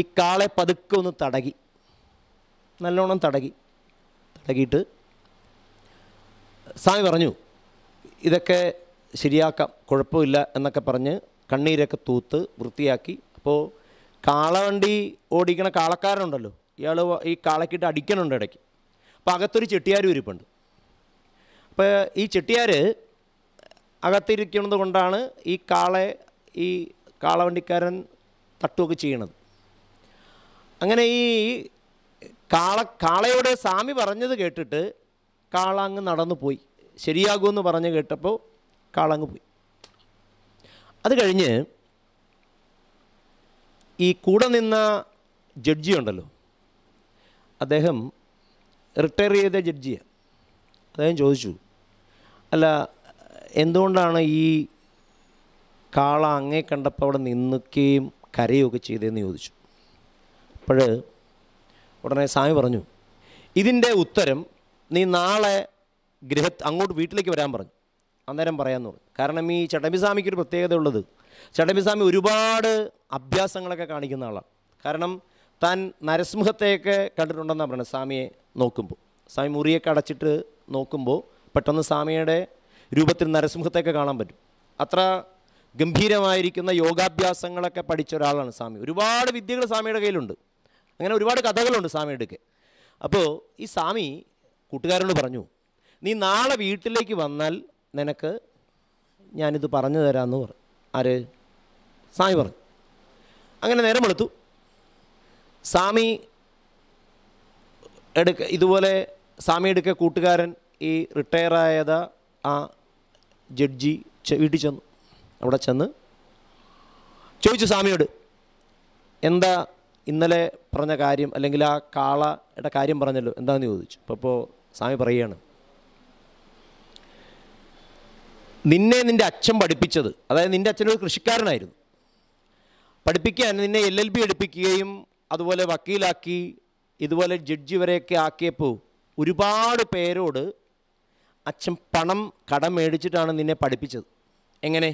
ഈ കാളെ പതുക്കെ ഒന്ന് തടകി നല്ലോണം തടകി തടകിയിട്ട് സ്വാമി പറഞ്ഞു ഇതൊക്കെ ശരിയാക്കാം കുഴപ്പമില്ല എന്നൊക്കെ പറഞ്ഞ് കണ്ണീരൊക്കെ തൂത്ത് വൃത്തിയാക്കി അപ്പോൾ കാളവണ്ടി ഓടിക്കണ കാളക്കാരനുണ്ടല്ലോ ഇയാൾ ഈ കാളക്കിട്ട് അടിക്കണുണ്ട് ഇടയ്ക്ക് അപ്പോൾ അകത്തൊരു ചെട്ടിയാർ ഇരിപ്പുണ്ട് അപ്പോൾ ഈ ചെട്ടിയാർ അകത്തിരിക്കുന്നത് കൊണ്ടാണ് ഈ കാളെ ഈ കാളവണ്ടിക്കാരൻ തട്ടുമൊക്കെ ചെയ്യണത് അങ്ങനെ ഈ കാള കാളയോട് സ്വാമി പറഞ്ഞത് കേട്ടിട്ട് കാള അങ്ങ് നടന്നു പോയി ശരിയാകുമെന്ന് പറഞ്ഞ് കേട്ടപ്പോൾ കാളങ്ങ് പോയി അത് കഴിഞ്ഞ് ഈ കൂടെ നിന്ന ജഡ്ജി ഉണ്ടല്ലോ അദ്ദേഹം റിട്ടയർ ചെയ്ത ജഡ്ജിയാണ് അദ്ദേഹം ചോദിച്ചു അല്ല എന്തുകൊണ്ടാണ് ഈ കാള അങ്ങേ കണ്ടപ്പോൾ അവിടെ നിന്നുകയും കരയുകയൊക്കെ ചെയ്തതെന്ന് ചോദിച്ചു അപ്പോൾ ഉടനെ സ്വാമി പറഞ്ഞു ഇതിൻ്റെ ഉത്തരം നീ നാളെ ഗൃഹ അങ്ങോട്ട് വീട്ടിലേക്ക് വരാൻ പറഞ്ഞു അന്നേരം പറയാമെന്ന് പറഞ്ഞു കാരണം ഈ ചടമ്പിസ്വാമിക്ക് ഒരു പ്രത്യേകത ഉള്ളത് ചടമ്പിസ്വാമി ഒരുപാട് അഭ്യാസങ്ങളൊക്കെ കാണിക്കുന്ന ആളാണ് കാരണം താൻ നരസിംഹത്തെയൊക്കെ കണ്ടിട്ടുണ്ടെന്നാണ് പറഞ്ഞത് സ്വാമിയെ നോക്കുമ്പോൾ സ്വാമി മുറിയൊക്കെ അടച്ചിട്ട് നോക്കുമ്പോൾ പെട്ടെന്ന് സ്വാമിയുടെ രൂപത്തിൽ നരസിംഹത്തെയൊക്കെ കാണാൻ പറ്റും അത്ര ഗംഭീരമായിരിക്കുന്ന യോഗാഭ്യാസങ്ങളൊക്കെ പഠിച്ച ഒരാളാണ് സ്വാമി ഒരുപാട് വിദ്യകൾ സ്വാമിയുടെ കയ്യിലുണ്ട് അങ്ങനെ ഒരുപാട് കഥകളുണ്ട് സ്വാമിയുടെയൊക്കെ അപ്പോൾ ഈ സ്വാമി കൂട്ടുകാരോട് പറഞ്ഞു നീ നാളെ വീട്ടിലേക്ക് വന്നാൽ നിനക്ക് ഞാനിത് പറഞ്ഞു തരാമെന്ന് പറഞ്ഞു ആര് സ്വാമി പറഞ്ഞു അങ്ങനെ നേരം വെളുത്തു സ്വാമി എടുക്ക ഇതുപോലെ സ്വാമി എടുക്ക കൂട്ടുകാരൻ ഈ റിട്ടയറായത് ആ ജഡ്ജി വീട്ടിൽ ചെന്നു അവിടെ ചെന്ന് ചോദിച്ചു സ്വാമിയോട് എന്താ ഇന്നലെ പറഞ്ഞ കാര്യം അല്ലെങ്കിൽ ആ കാളയുടെ കാര്യം പറഞ്ഞല്ലോ എന്താണെന്ന് ചോദിച്ചു അപ്പോൾ ഇപ്പോൾ സ്വാമി പറയുകയാണ് നിന്നെ നിൻ്റെ അച്ഛൻ പഠിപ്പിച്ചത് അതായത് നിൻ്റെ അച്ഛനൊരു കൃഷിക്കാരനായിരുന്നു പഠിപ്പിക്കാൻ നിന്നെ എൽ എൽ ബി എടുപ്പിക്കുകയും അതുപോലെ വക്കീലാക്കി ഇതുപോലെ ജഡ്ജി വരെയൊക്കെ ആക്കിയപ്പോൾ ഒരുപാട് പേരോട് അച്ഛൻ പണം കടം മേടിച്ചിട്ടാണ് നിന്നെ പഠിപ്പിച്ചത് എങ്ങനെ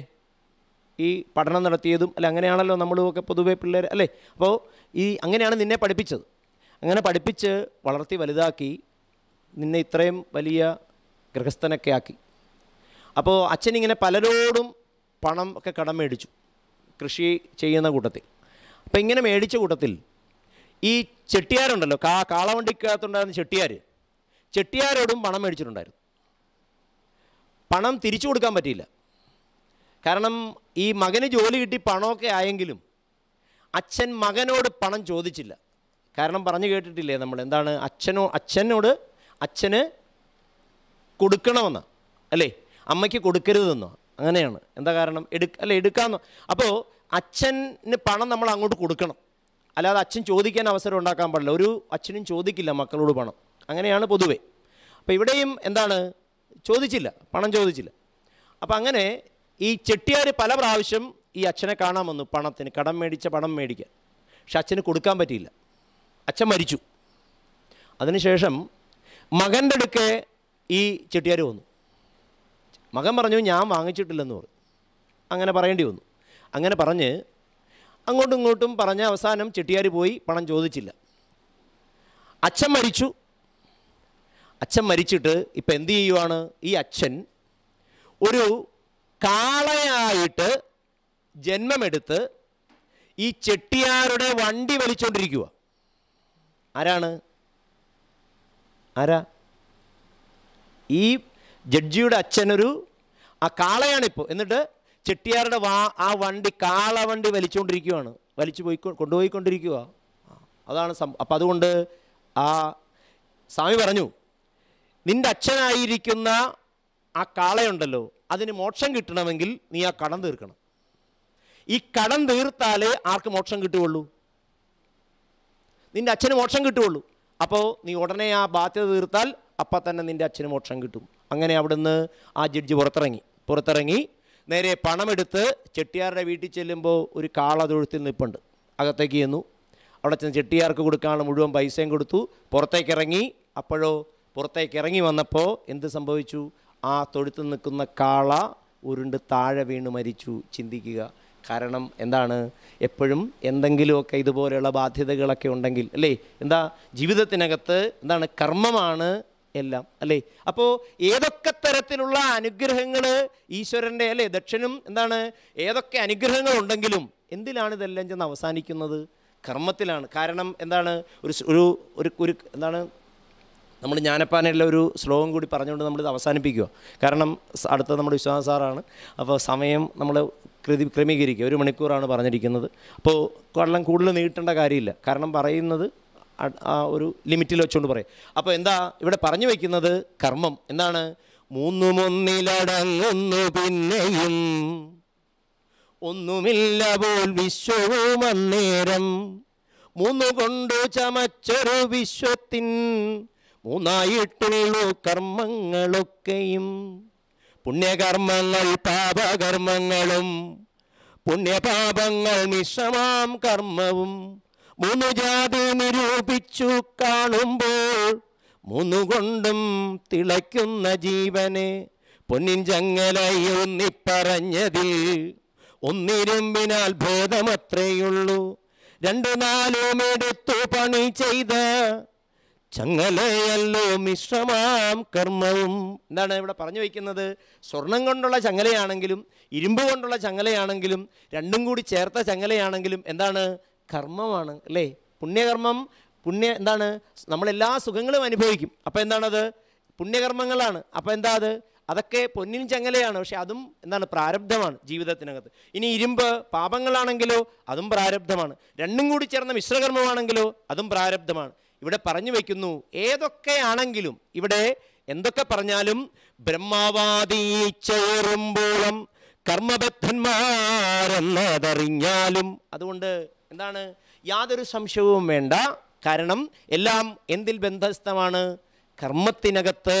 ഈ പഠനം നടത്തിയതും അല്ല അങ്ങനെയാണല്ലോ നമ്മളുമൊക്കെ പൊതുവേ പിള്ളേർ അല്ലേ അപ്പോൾ ഈ അങ്ങനെയാണ് നിന്നെ പഠിപ്പിച്ചത് അങ്ങനെ പഠിപ്പിച്ച് വളർത്തി വലുതാക്കി നിന്നെ ഇത്രയും വലിയ ഗൃഹസ്ഥനൊക്കെ ആക്കി അപ്പോൾ അച്ഛനിങ്ങനെ പലരോടും പണം ഒക്കെ കടം മേടിച്ചു കൃഷി ചെയ്യുന്ന കൂട്ടത്തിൽ അപ്പോൾ ഇങ്ങനെ മേടിച്ച കൂട്ടത്തിൽ ഈ ചെട്ടിയാരുണ്ടല്ലോ കാ കാളവണ്ടിക്കകത്തുണ്ടായിരുന്ന ചെട്ടിയാർ ചെട്ടിയാരോടും പണം മേടിച്ചിട്ടുണ്ടായിരുന്നു പണം തിരിച്ചു കൊടുക്കാൻ പറ്റിയില്ല കാരണം ഈ മകന് ജോലി കിട്ടി പണമൊക്കെ ആയെങ്കിലും അച്ഛൻ മകനോട് പണം ചോദിച്ചില്ല കാരണം പറഞ്ഞു കേട്ടിട്ടില്ലേ നമ്മൾ എന്താണ് അച്ഛനോ അച്ഛനോട് അച്ഛന് കൊടുക്കണമെന്ന് അല്ലേ അമ്മയ്ക്ക് കൊടുക്കരുതെന്നോ അങ്ങനെയാണ് എന്താ കാരണം എടു അല്ലേ എടുക്കാമെന്നോ അപ്പോൾ അച്ഛന് പണം നമ്മൾ അങ്ങോട്ട് കൊടുക്കണം അല്ലാതെ അച്ഛൻ ചോദിക്കാൻ അവസരം ഉണ്ടാക്കാൻ പാടില്ല ഒരു അച്ഛനും ചോദിക്കില്ല മക്കളോട് പണം അങ്ങനെയാണ് പൊതുവേ അപ്പോൾ ഇവിടെയും എന്താണ് ചോദിച്ചില്ല പണം ചോദിച്ചില്ല അപ്പം അങ്ങനെ ഈ ചെട്ടിയാർ പല പ്രാവശ്യം ഈ അച്ഛനെ കാണാൻ വന്നു പണത്തിന് കടം മേടിച്ച പണം മേടിക്കാൻ പക്ഷെ അച്ഛന് കൊടുക്കാൻ പറ്റിയില്ല അച്ഛൻ മരിച്ചു അതിനുശേഷം മകൻ്റെ അടുക്കേ ഈ ചെട്ടിയാർ വന്നു മകൻ പറഞ്ഞു ഞാൻ വാങ്ങിച്ചിട്ടില്ലെന്ന് പറഞ്ഞു അങ്ങനെ പറയേണ്ടി വന്നു അങ്ങനെ പറഞ്ഞ് അങ്ങോട്ടും ഇങ്ങോട്ടും പറഞ്ഞ അവസാനം ചെട്ടിയാർ പോയി പണം ചോദിച്ചില്ല അച്ഛൻ മരിച്ചു അച്ഛൻ മരിച്ചിട്ട് ഇപ്പം എന്ത് ചെയ്യുവാണ് ഈ അച്ഛൻ ഒരു കാളയായിട്ട് ജന്മമെടുത്ത് ഈ ചെട്ടിയാരുടെ വണ്ടി വലിച്ചോണ്ടിരിക്കുക ആരാണ് ആരാ ഈ ജഡ്ജിയുടെ അച്ഛനൊരു ആ കാളയാണിപ്പോൾ എന്നിട്ട് ചെട്ടിയാരുടെ വാ ആ വണ്ടി കാള വണ്ടി വലിച്ചുകൊണ്ടിരിക്കുകയാണ് വലിച്ചു പോയി കൊണ്ടുപോയിക്കൊണ്ടിരിക്കുക അതാണ് സം അപ്പം അതുകൊണ്ട് ആ സ്വാമി പറഞ്ഞു നിൻ്റെ അച്ഛനായിരിക്കുന്ന ആ കാളയുണ്ടല്ലോ അതിന് മോക്ഷം കിട്ടണമെങ്കിൽ നീ ആ കടം തീർക്കണം ഈ കടം തീർത്താലേ ആർക്ക് മോക്ഷം കിട്ടുകയുള്ളൂ നിൻ്റെ അച്ഛന് മോക്ഷം കിട്ടുകയുള്ളൂ അപ്പോൾ നീ ഉടനെ ആ ബാധ്യത തീർത്താൽ അപ്പം തന്നെ നിൻ്റെ അച്ഛന് മോക്ഷം കിട്ടും അങ്ങനെ അവിടുന്ന് ആ ജഡ്ജി പുറത്തിറങ്ങി പുറത്തിറങ്ങി നേരെ പണമെടുത്ത് ചെട്ടിയാരുടെ വീട്ടിൽ ചെല്ലുമ്പോൾ ഒരു കാള തൊഴുത്തിൽ നിൽപ്പുണ്ട് അകത്തേക്ക് ചെന്നു അവിടെ ചെന്ന് ചെട്ടിയാർക്ക് കൊടുക്കാനുള്ള മുഴുവൻ പൈസയും കൊടുത്തു പുറത്തേക്ക് ഇറങ്ങി അപ്പോഴോ പുറത്തേക്ക് ഇറങ്ങി വന്നപ്പോൾ എന്ത് സംഭവിച്ചു ആ തൊഴുത്ത് നിൽക്കുന്ന കാള ഉരുണ്ട് താഴെ വീണ് മരിച്ചു ചിന്തിക്കുക കാരണം എന്താണ് എപ്പോഴും എന്തെങ്കിലുമൊക്കെ ഇതുപോലെയുള്ള ബാധ്യതകളൊക്കെ ഉണ്ടെങ്കിൽ അല്ലേ എന്താ ജീവിതത്തിനകത്ത് എന്താണ് കർമ്മമാണ് എല്ലാം അല്ലേ അപ്പോൾ ഏതൊക്കെ തരത്തിലുള്ള അനുഗ്രഹങ്ങൾ ഈശ്വരൻ്റെ അല്ലേ ദക്ഷനും എന്താണ് ഏതൊക്കെ അനുഗ്രഹങ്ങൾ ഉണ്ടെങ്കിലും എന്തിലാണ് ഇതെല്ലാം ചെന്ന് അവസാനിക്കുന്നത് കർമ്മത്തിലാണ് കാരണം എന്താണ് ഒരു ഒരു ഒരു എന്താണ് നമ്മൾ ജ്ഞാനപ്പാനയിലെ ഒരു ശ്ലോകം കൂടി പറഞ്ഞുകൊണ്ട് നമ്മളിത് അവസാനിപ്പിക്കുക കാരണം അടുത്ത നമ്മുടെ വിശ്വാസ സാറാണ് അപ്പോൾ സമയം നമ്മൾ കൃതി ക്രമീകരിക്കുക ഒരു മണിക്കൂറാണ് പറഞ്ഞിരിക്കുന്നത് അപ്പോൾ വെള്ളം കൂടുതൽ നീട്ടേണ്ട കാര്യമില്ല കാരണം പറയുന്നത് ആ ഒരു ലിമിറ്റിൽ വെച്ചുകൊണ്ട് പറയും അപ്പോൾ എന്താ ഇവിടെ പറഞ്ഞു വയ്ക്കുന്നത് കർമ്മം എന്താണ് മൂന്നുമൊന്നിലടങ്ങുന്നു പിന്നെയും ഒന്നുമില്ല പോൽ വിശ്വവും അന്നേരം മൂന്നു കൊണ്ടു ചമച്ചൊരു വിശ്വത്തിൻ മൂന്നായിട്ടേഴു കർമ്മങ്ങളൊക്കെയും പുണ്യകർമ്മങ്ങൾ പാപകർമ്മങ്ങളും പുണ്യപാപങ്ങൾ മിശ്രമാം കർമ്മവും മൂന്നു ജാതി നിരൂപിച്ചു കാണുമ്പോൾ മൂന്നു കൊണ്ടും തിളയ്ക്കുന്ന ജീവനെ പൊന്നിൻ ചങ്ങലയിൽ ഒന്നിപ്പറഞ്ഞതിൽ ഒന്നിരുമ്പിനാൽ ഭേദമത്രയുള്ളൂ രണ്ടു നാലും എടുത്തു പണി ചെയ്ത ചങ്ങലയല്ലോ മിശ്രമാം കർമ്മവും എന്താണ് ഇവിടെ പറഞ്ഞു വയ്ക്കുന്നത് സ്വർണം കൊണ്ടുള്ള ചങ്ങലയാണെങ്കിലും ഇരുമ്പ് കൊണ്ടുള്ള ചങ്ങലയാണെങ്കിലും രണ്ടും കൂടി ചേർത്ത ചങ്ങലയാണെങ്കിലും എന്താണ് കർമ്മമാണ് അല്ലേ പുണ്യകർമ്മം പുണ്യ എന്താണ് നമ്മളെല്ലാ സുഖങ്ങളും അനുഭവിക്കും അപ്പോൾ എന്താണത് പുണ്യകർമ്മങ്ങളാണ് അപ്പോൾ എന്താ അത് അതൊക്കെ പൊന്നിൻ ചങ്ങലയാണ് പക്ഷെ അതും എന്താണ് പ്രാരബ്ധമാണ് ജീവിതത്തിനകത്ത് ഇനി ഇരുമ്പ് പാപങ്ങളാണെങ്കിലോ അതും പ്രാരബ്ധമാണ് രണ്ടും കൂടി ചേർന്ന മിശ്രകർമ്മമാണെങ്കിലോ അതും പ്രാരബ്ധമാണ് ഇവിടെ പറഞ്ഞു വയ്ക്കുന്നു ഏതൊക്കെയാണെങ്കിലും ഇവിടെ എന്തൊക്കെ പറഞ്ഞാലും ബ്രഹ്മവാദീച്ചോറുമ്പോളം കർമ്മബദ്ധന്മാരെന്നതറിഞ്ഞാലും അതുകൊണ്ട് എന്താണ് യാതൊരു സംശയവും വേണ്ട കാരണം എല്ലാം എന്തിൽ ബന്ധസ്ഥമാണ് കർമ്മത്തിനകത്ത്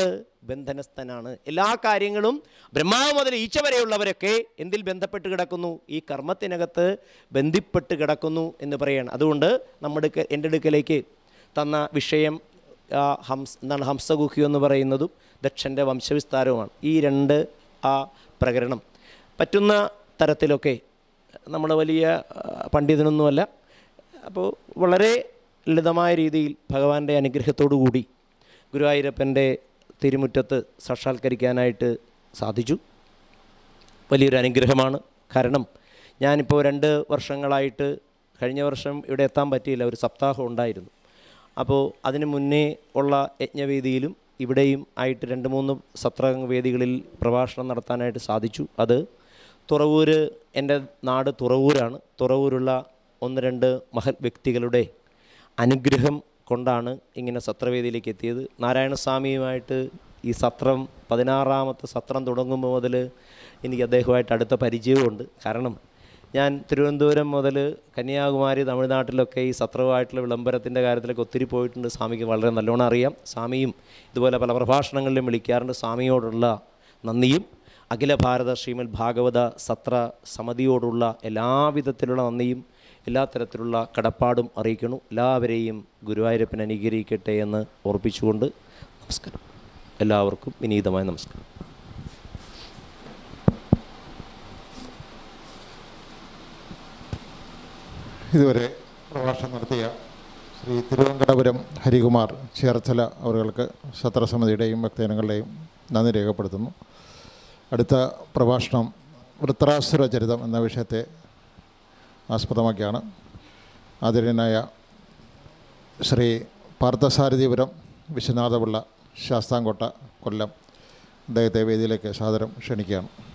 ബന്ധനസ്ഥനാണ് എല്ലാ കാര്യങ്ങളും ബ്രഹ്മാവ് മുതൽ ഈച്ച വരെയുള്ളവരൊക്കെ എന്തിൽ ബന്ധപ്പെട്ട് കിടക്കുന്നു ഈ കർമ്മത്തിനകത്ത് ബന്ധിപ്പെട്ട് കിടക്കുന്നു എന്ന് പറയാണ് അതുകൊണ്ട് നമ്മുടെ എൻ്റെ അടുക്കലേക്ക് തന്ന വിഷയം ഹംസ് എന്താണ് ഹംസഗുഹ്യം എന്ന് പറയുന്നതും ദക്ഷൻ്റെ വംശവിസ്താരവുമാണ് ഈ രണ്ട് ആ പ്രകരണം പറ്റുന്ന തരത്തിലൊക്കെ നമ്മൾ വലിയ പണ്ഡിതനൊന്നുമല്ല അപ്പോൾ വളരെ ലളിതമായ രീതിയിൽ ഭഗവാന്റെ അനുഗ്രഹത്തോടു കൂടി ഗുരുവായൂരപ്പൻ്റെ തിരുമുറ്റത്ത് സാക്ഷാത്കരിക്കാനായിട്ട് സാധിച്ചു വലിയൊരു അനുഗ്രഹമാണ് കാരണം ഞാനിപ്പോൾ രണ്ട് വർഷങ്ങളായിട്ട് കഴിഞ്ഞ വർഷം ഇവിടെ എത്താൻ പറ്റിയില്ല ഒരു സപ്താഹം ഉണ്ടായിരുന്നു അപ്പോൾ അതിന് മുന്നേ ഉള്ള യജ്ഞവേദിയിലും ഇവിടെയും ആയിട്ട് രണ്ട് മൂന്ന് സത്രാംഗ വേദികളിൽ പ്രഭാഷണം നടത്താനായിട്ട് സാധിച്ചു അത് തുറവൂര് എൻ്റെ നാട് തുറവൂരാണ് തുറവൂരുള്ള ഒന്ന് രണ്ട് മഹത് വ്യക്തികളുടെ അനുഗ്രഹം കൊണ്ടാണ് ഇങ്ങനെ സത്രവേദിയിലേക്ക് എത്തിയത് നാരായണസ്വാമിയുമായിട്ട് ഈ സത്രം പതിനാറാമത്തെ സത്രം തുടങ്ങുമ്പോൾ മുതൽ എനിക്ക് അദ്ദേഹവുമായിട്ട് അടുത്ത പരിചയമുണ്ട് കാരണം ഞാൻ തിരുവനന്തപുരം മുതൽ കന്യാകുമാരി തമിഴ്നാട്ടിലൊക്കെ ഈ സത്രവുമായിട്ടുള്ള വിളംബരത്തിൻ്റെ കാര്യത്തിലൊക്കെ ഒത്തിരി പോയിട്ടുണ്ട് സ്വാമിക്ക് വളരെ നല്ലോണം അറിയാം സ്വാമിയും ഇതുപോലെ പല പ്രഭാഷണങ്ങളിലും വിളിക്കാറുണ്ട് സ്വാമിയോടുള്ള നന്ദിയും അഖില ഭാരത ശ്രീമൽ ഭാഗവത സത്ര സമിതിയോടുള്ള എല്ലാവിധത്തിലുള്ള നന്ദിയും എല്ലാ തരത്തിലുള്ള കടപ്പാടും അറിയിക്കുന്നു എല്ലാവരെയും ഗുരുവായൂരപ്പൻ അനുകരിക്കട്ടെ എന്ന് ഓർപ്പിച്ചുകൊണ്ട് നമസ്കാരം എല്ലാവർക്കും വിനീതമായ നമസ്കാരം ഇതുവരെ പ്രഭാഷണം നടത്തിയ ശ്രീ തിരുവനന്തപുരം ഹരികുമാർ ചേർച്ചല അവർക്ക് സത്രസമിതിയുടെയും ഭക്തജനങ്ങളുടെയും നന്ദി രേഖപ്പെടുത്തുന്നു അടുത്ത പ്രഭാഷണം വൃത്രാസുര ചരിതം എന്ന വിഷയത്തെ ആസ്പദമാക്കിയാണ് ആദരണീയനായ ശ്രീ പാർത്ഥസാരഥിപുരം വിശ്വനാഥപിള്ള ശാസ്താംകോട്ട കൊല്ലം അദ്ദേഹത്തെ വേദിയിലേക്ക് സാദരം ക്ഷണിക്കുകയാണ്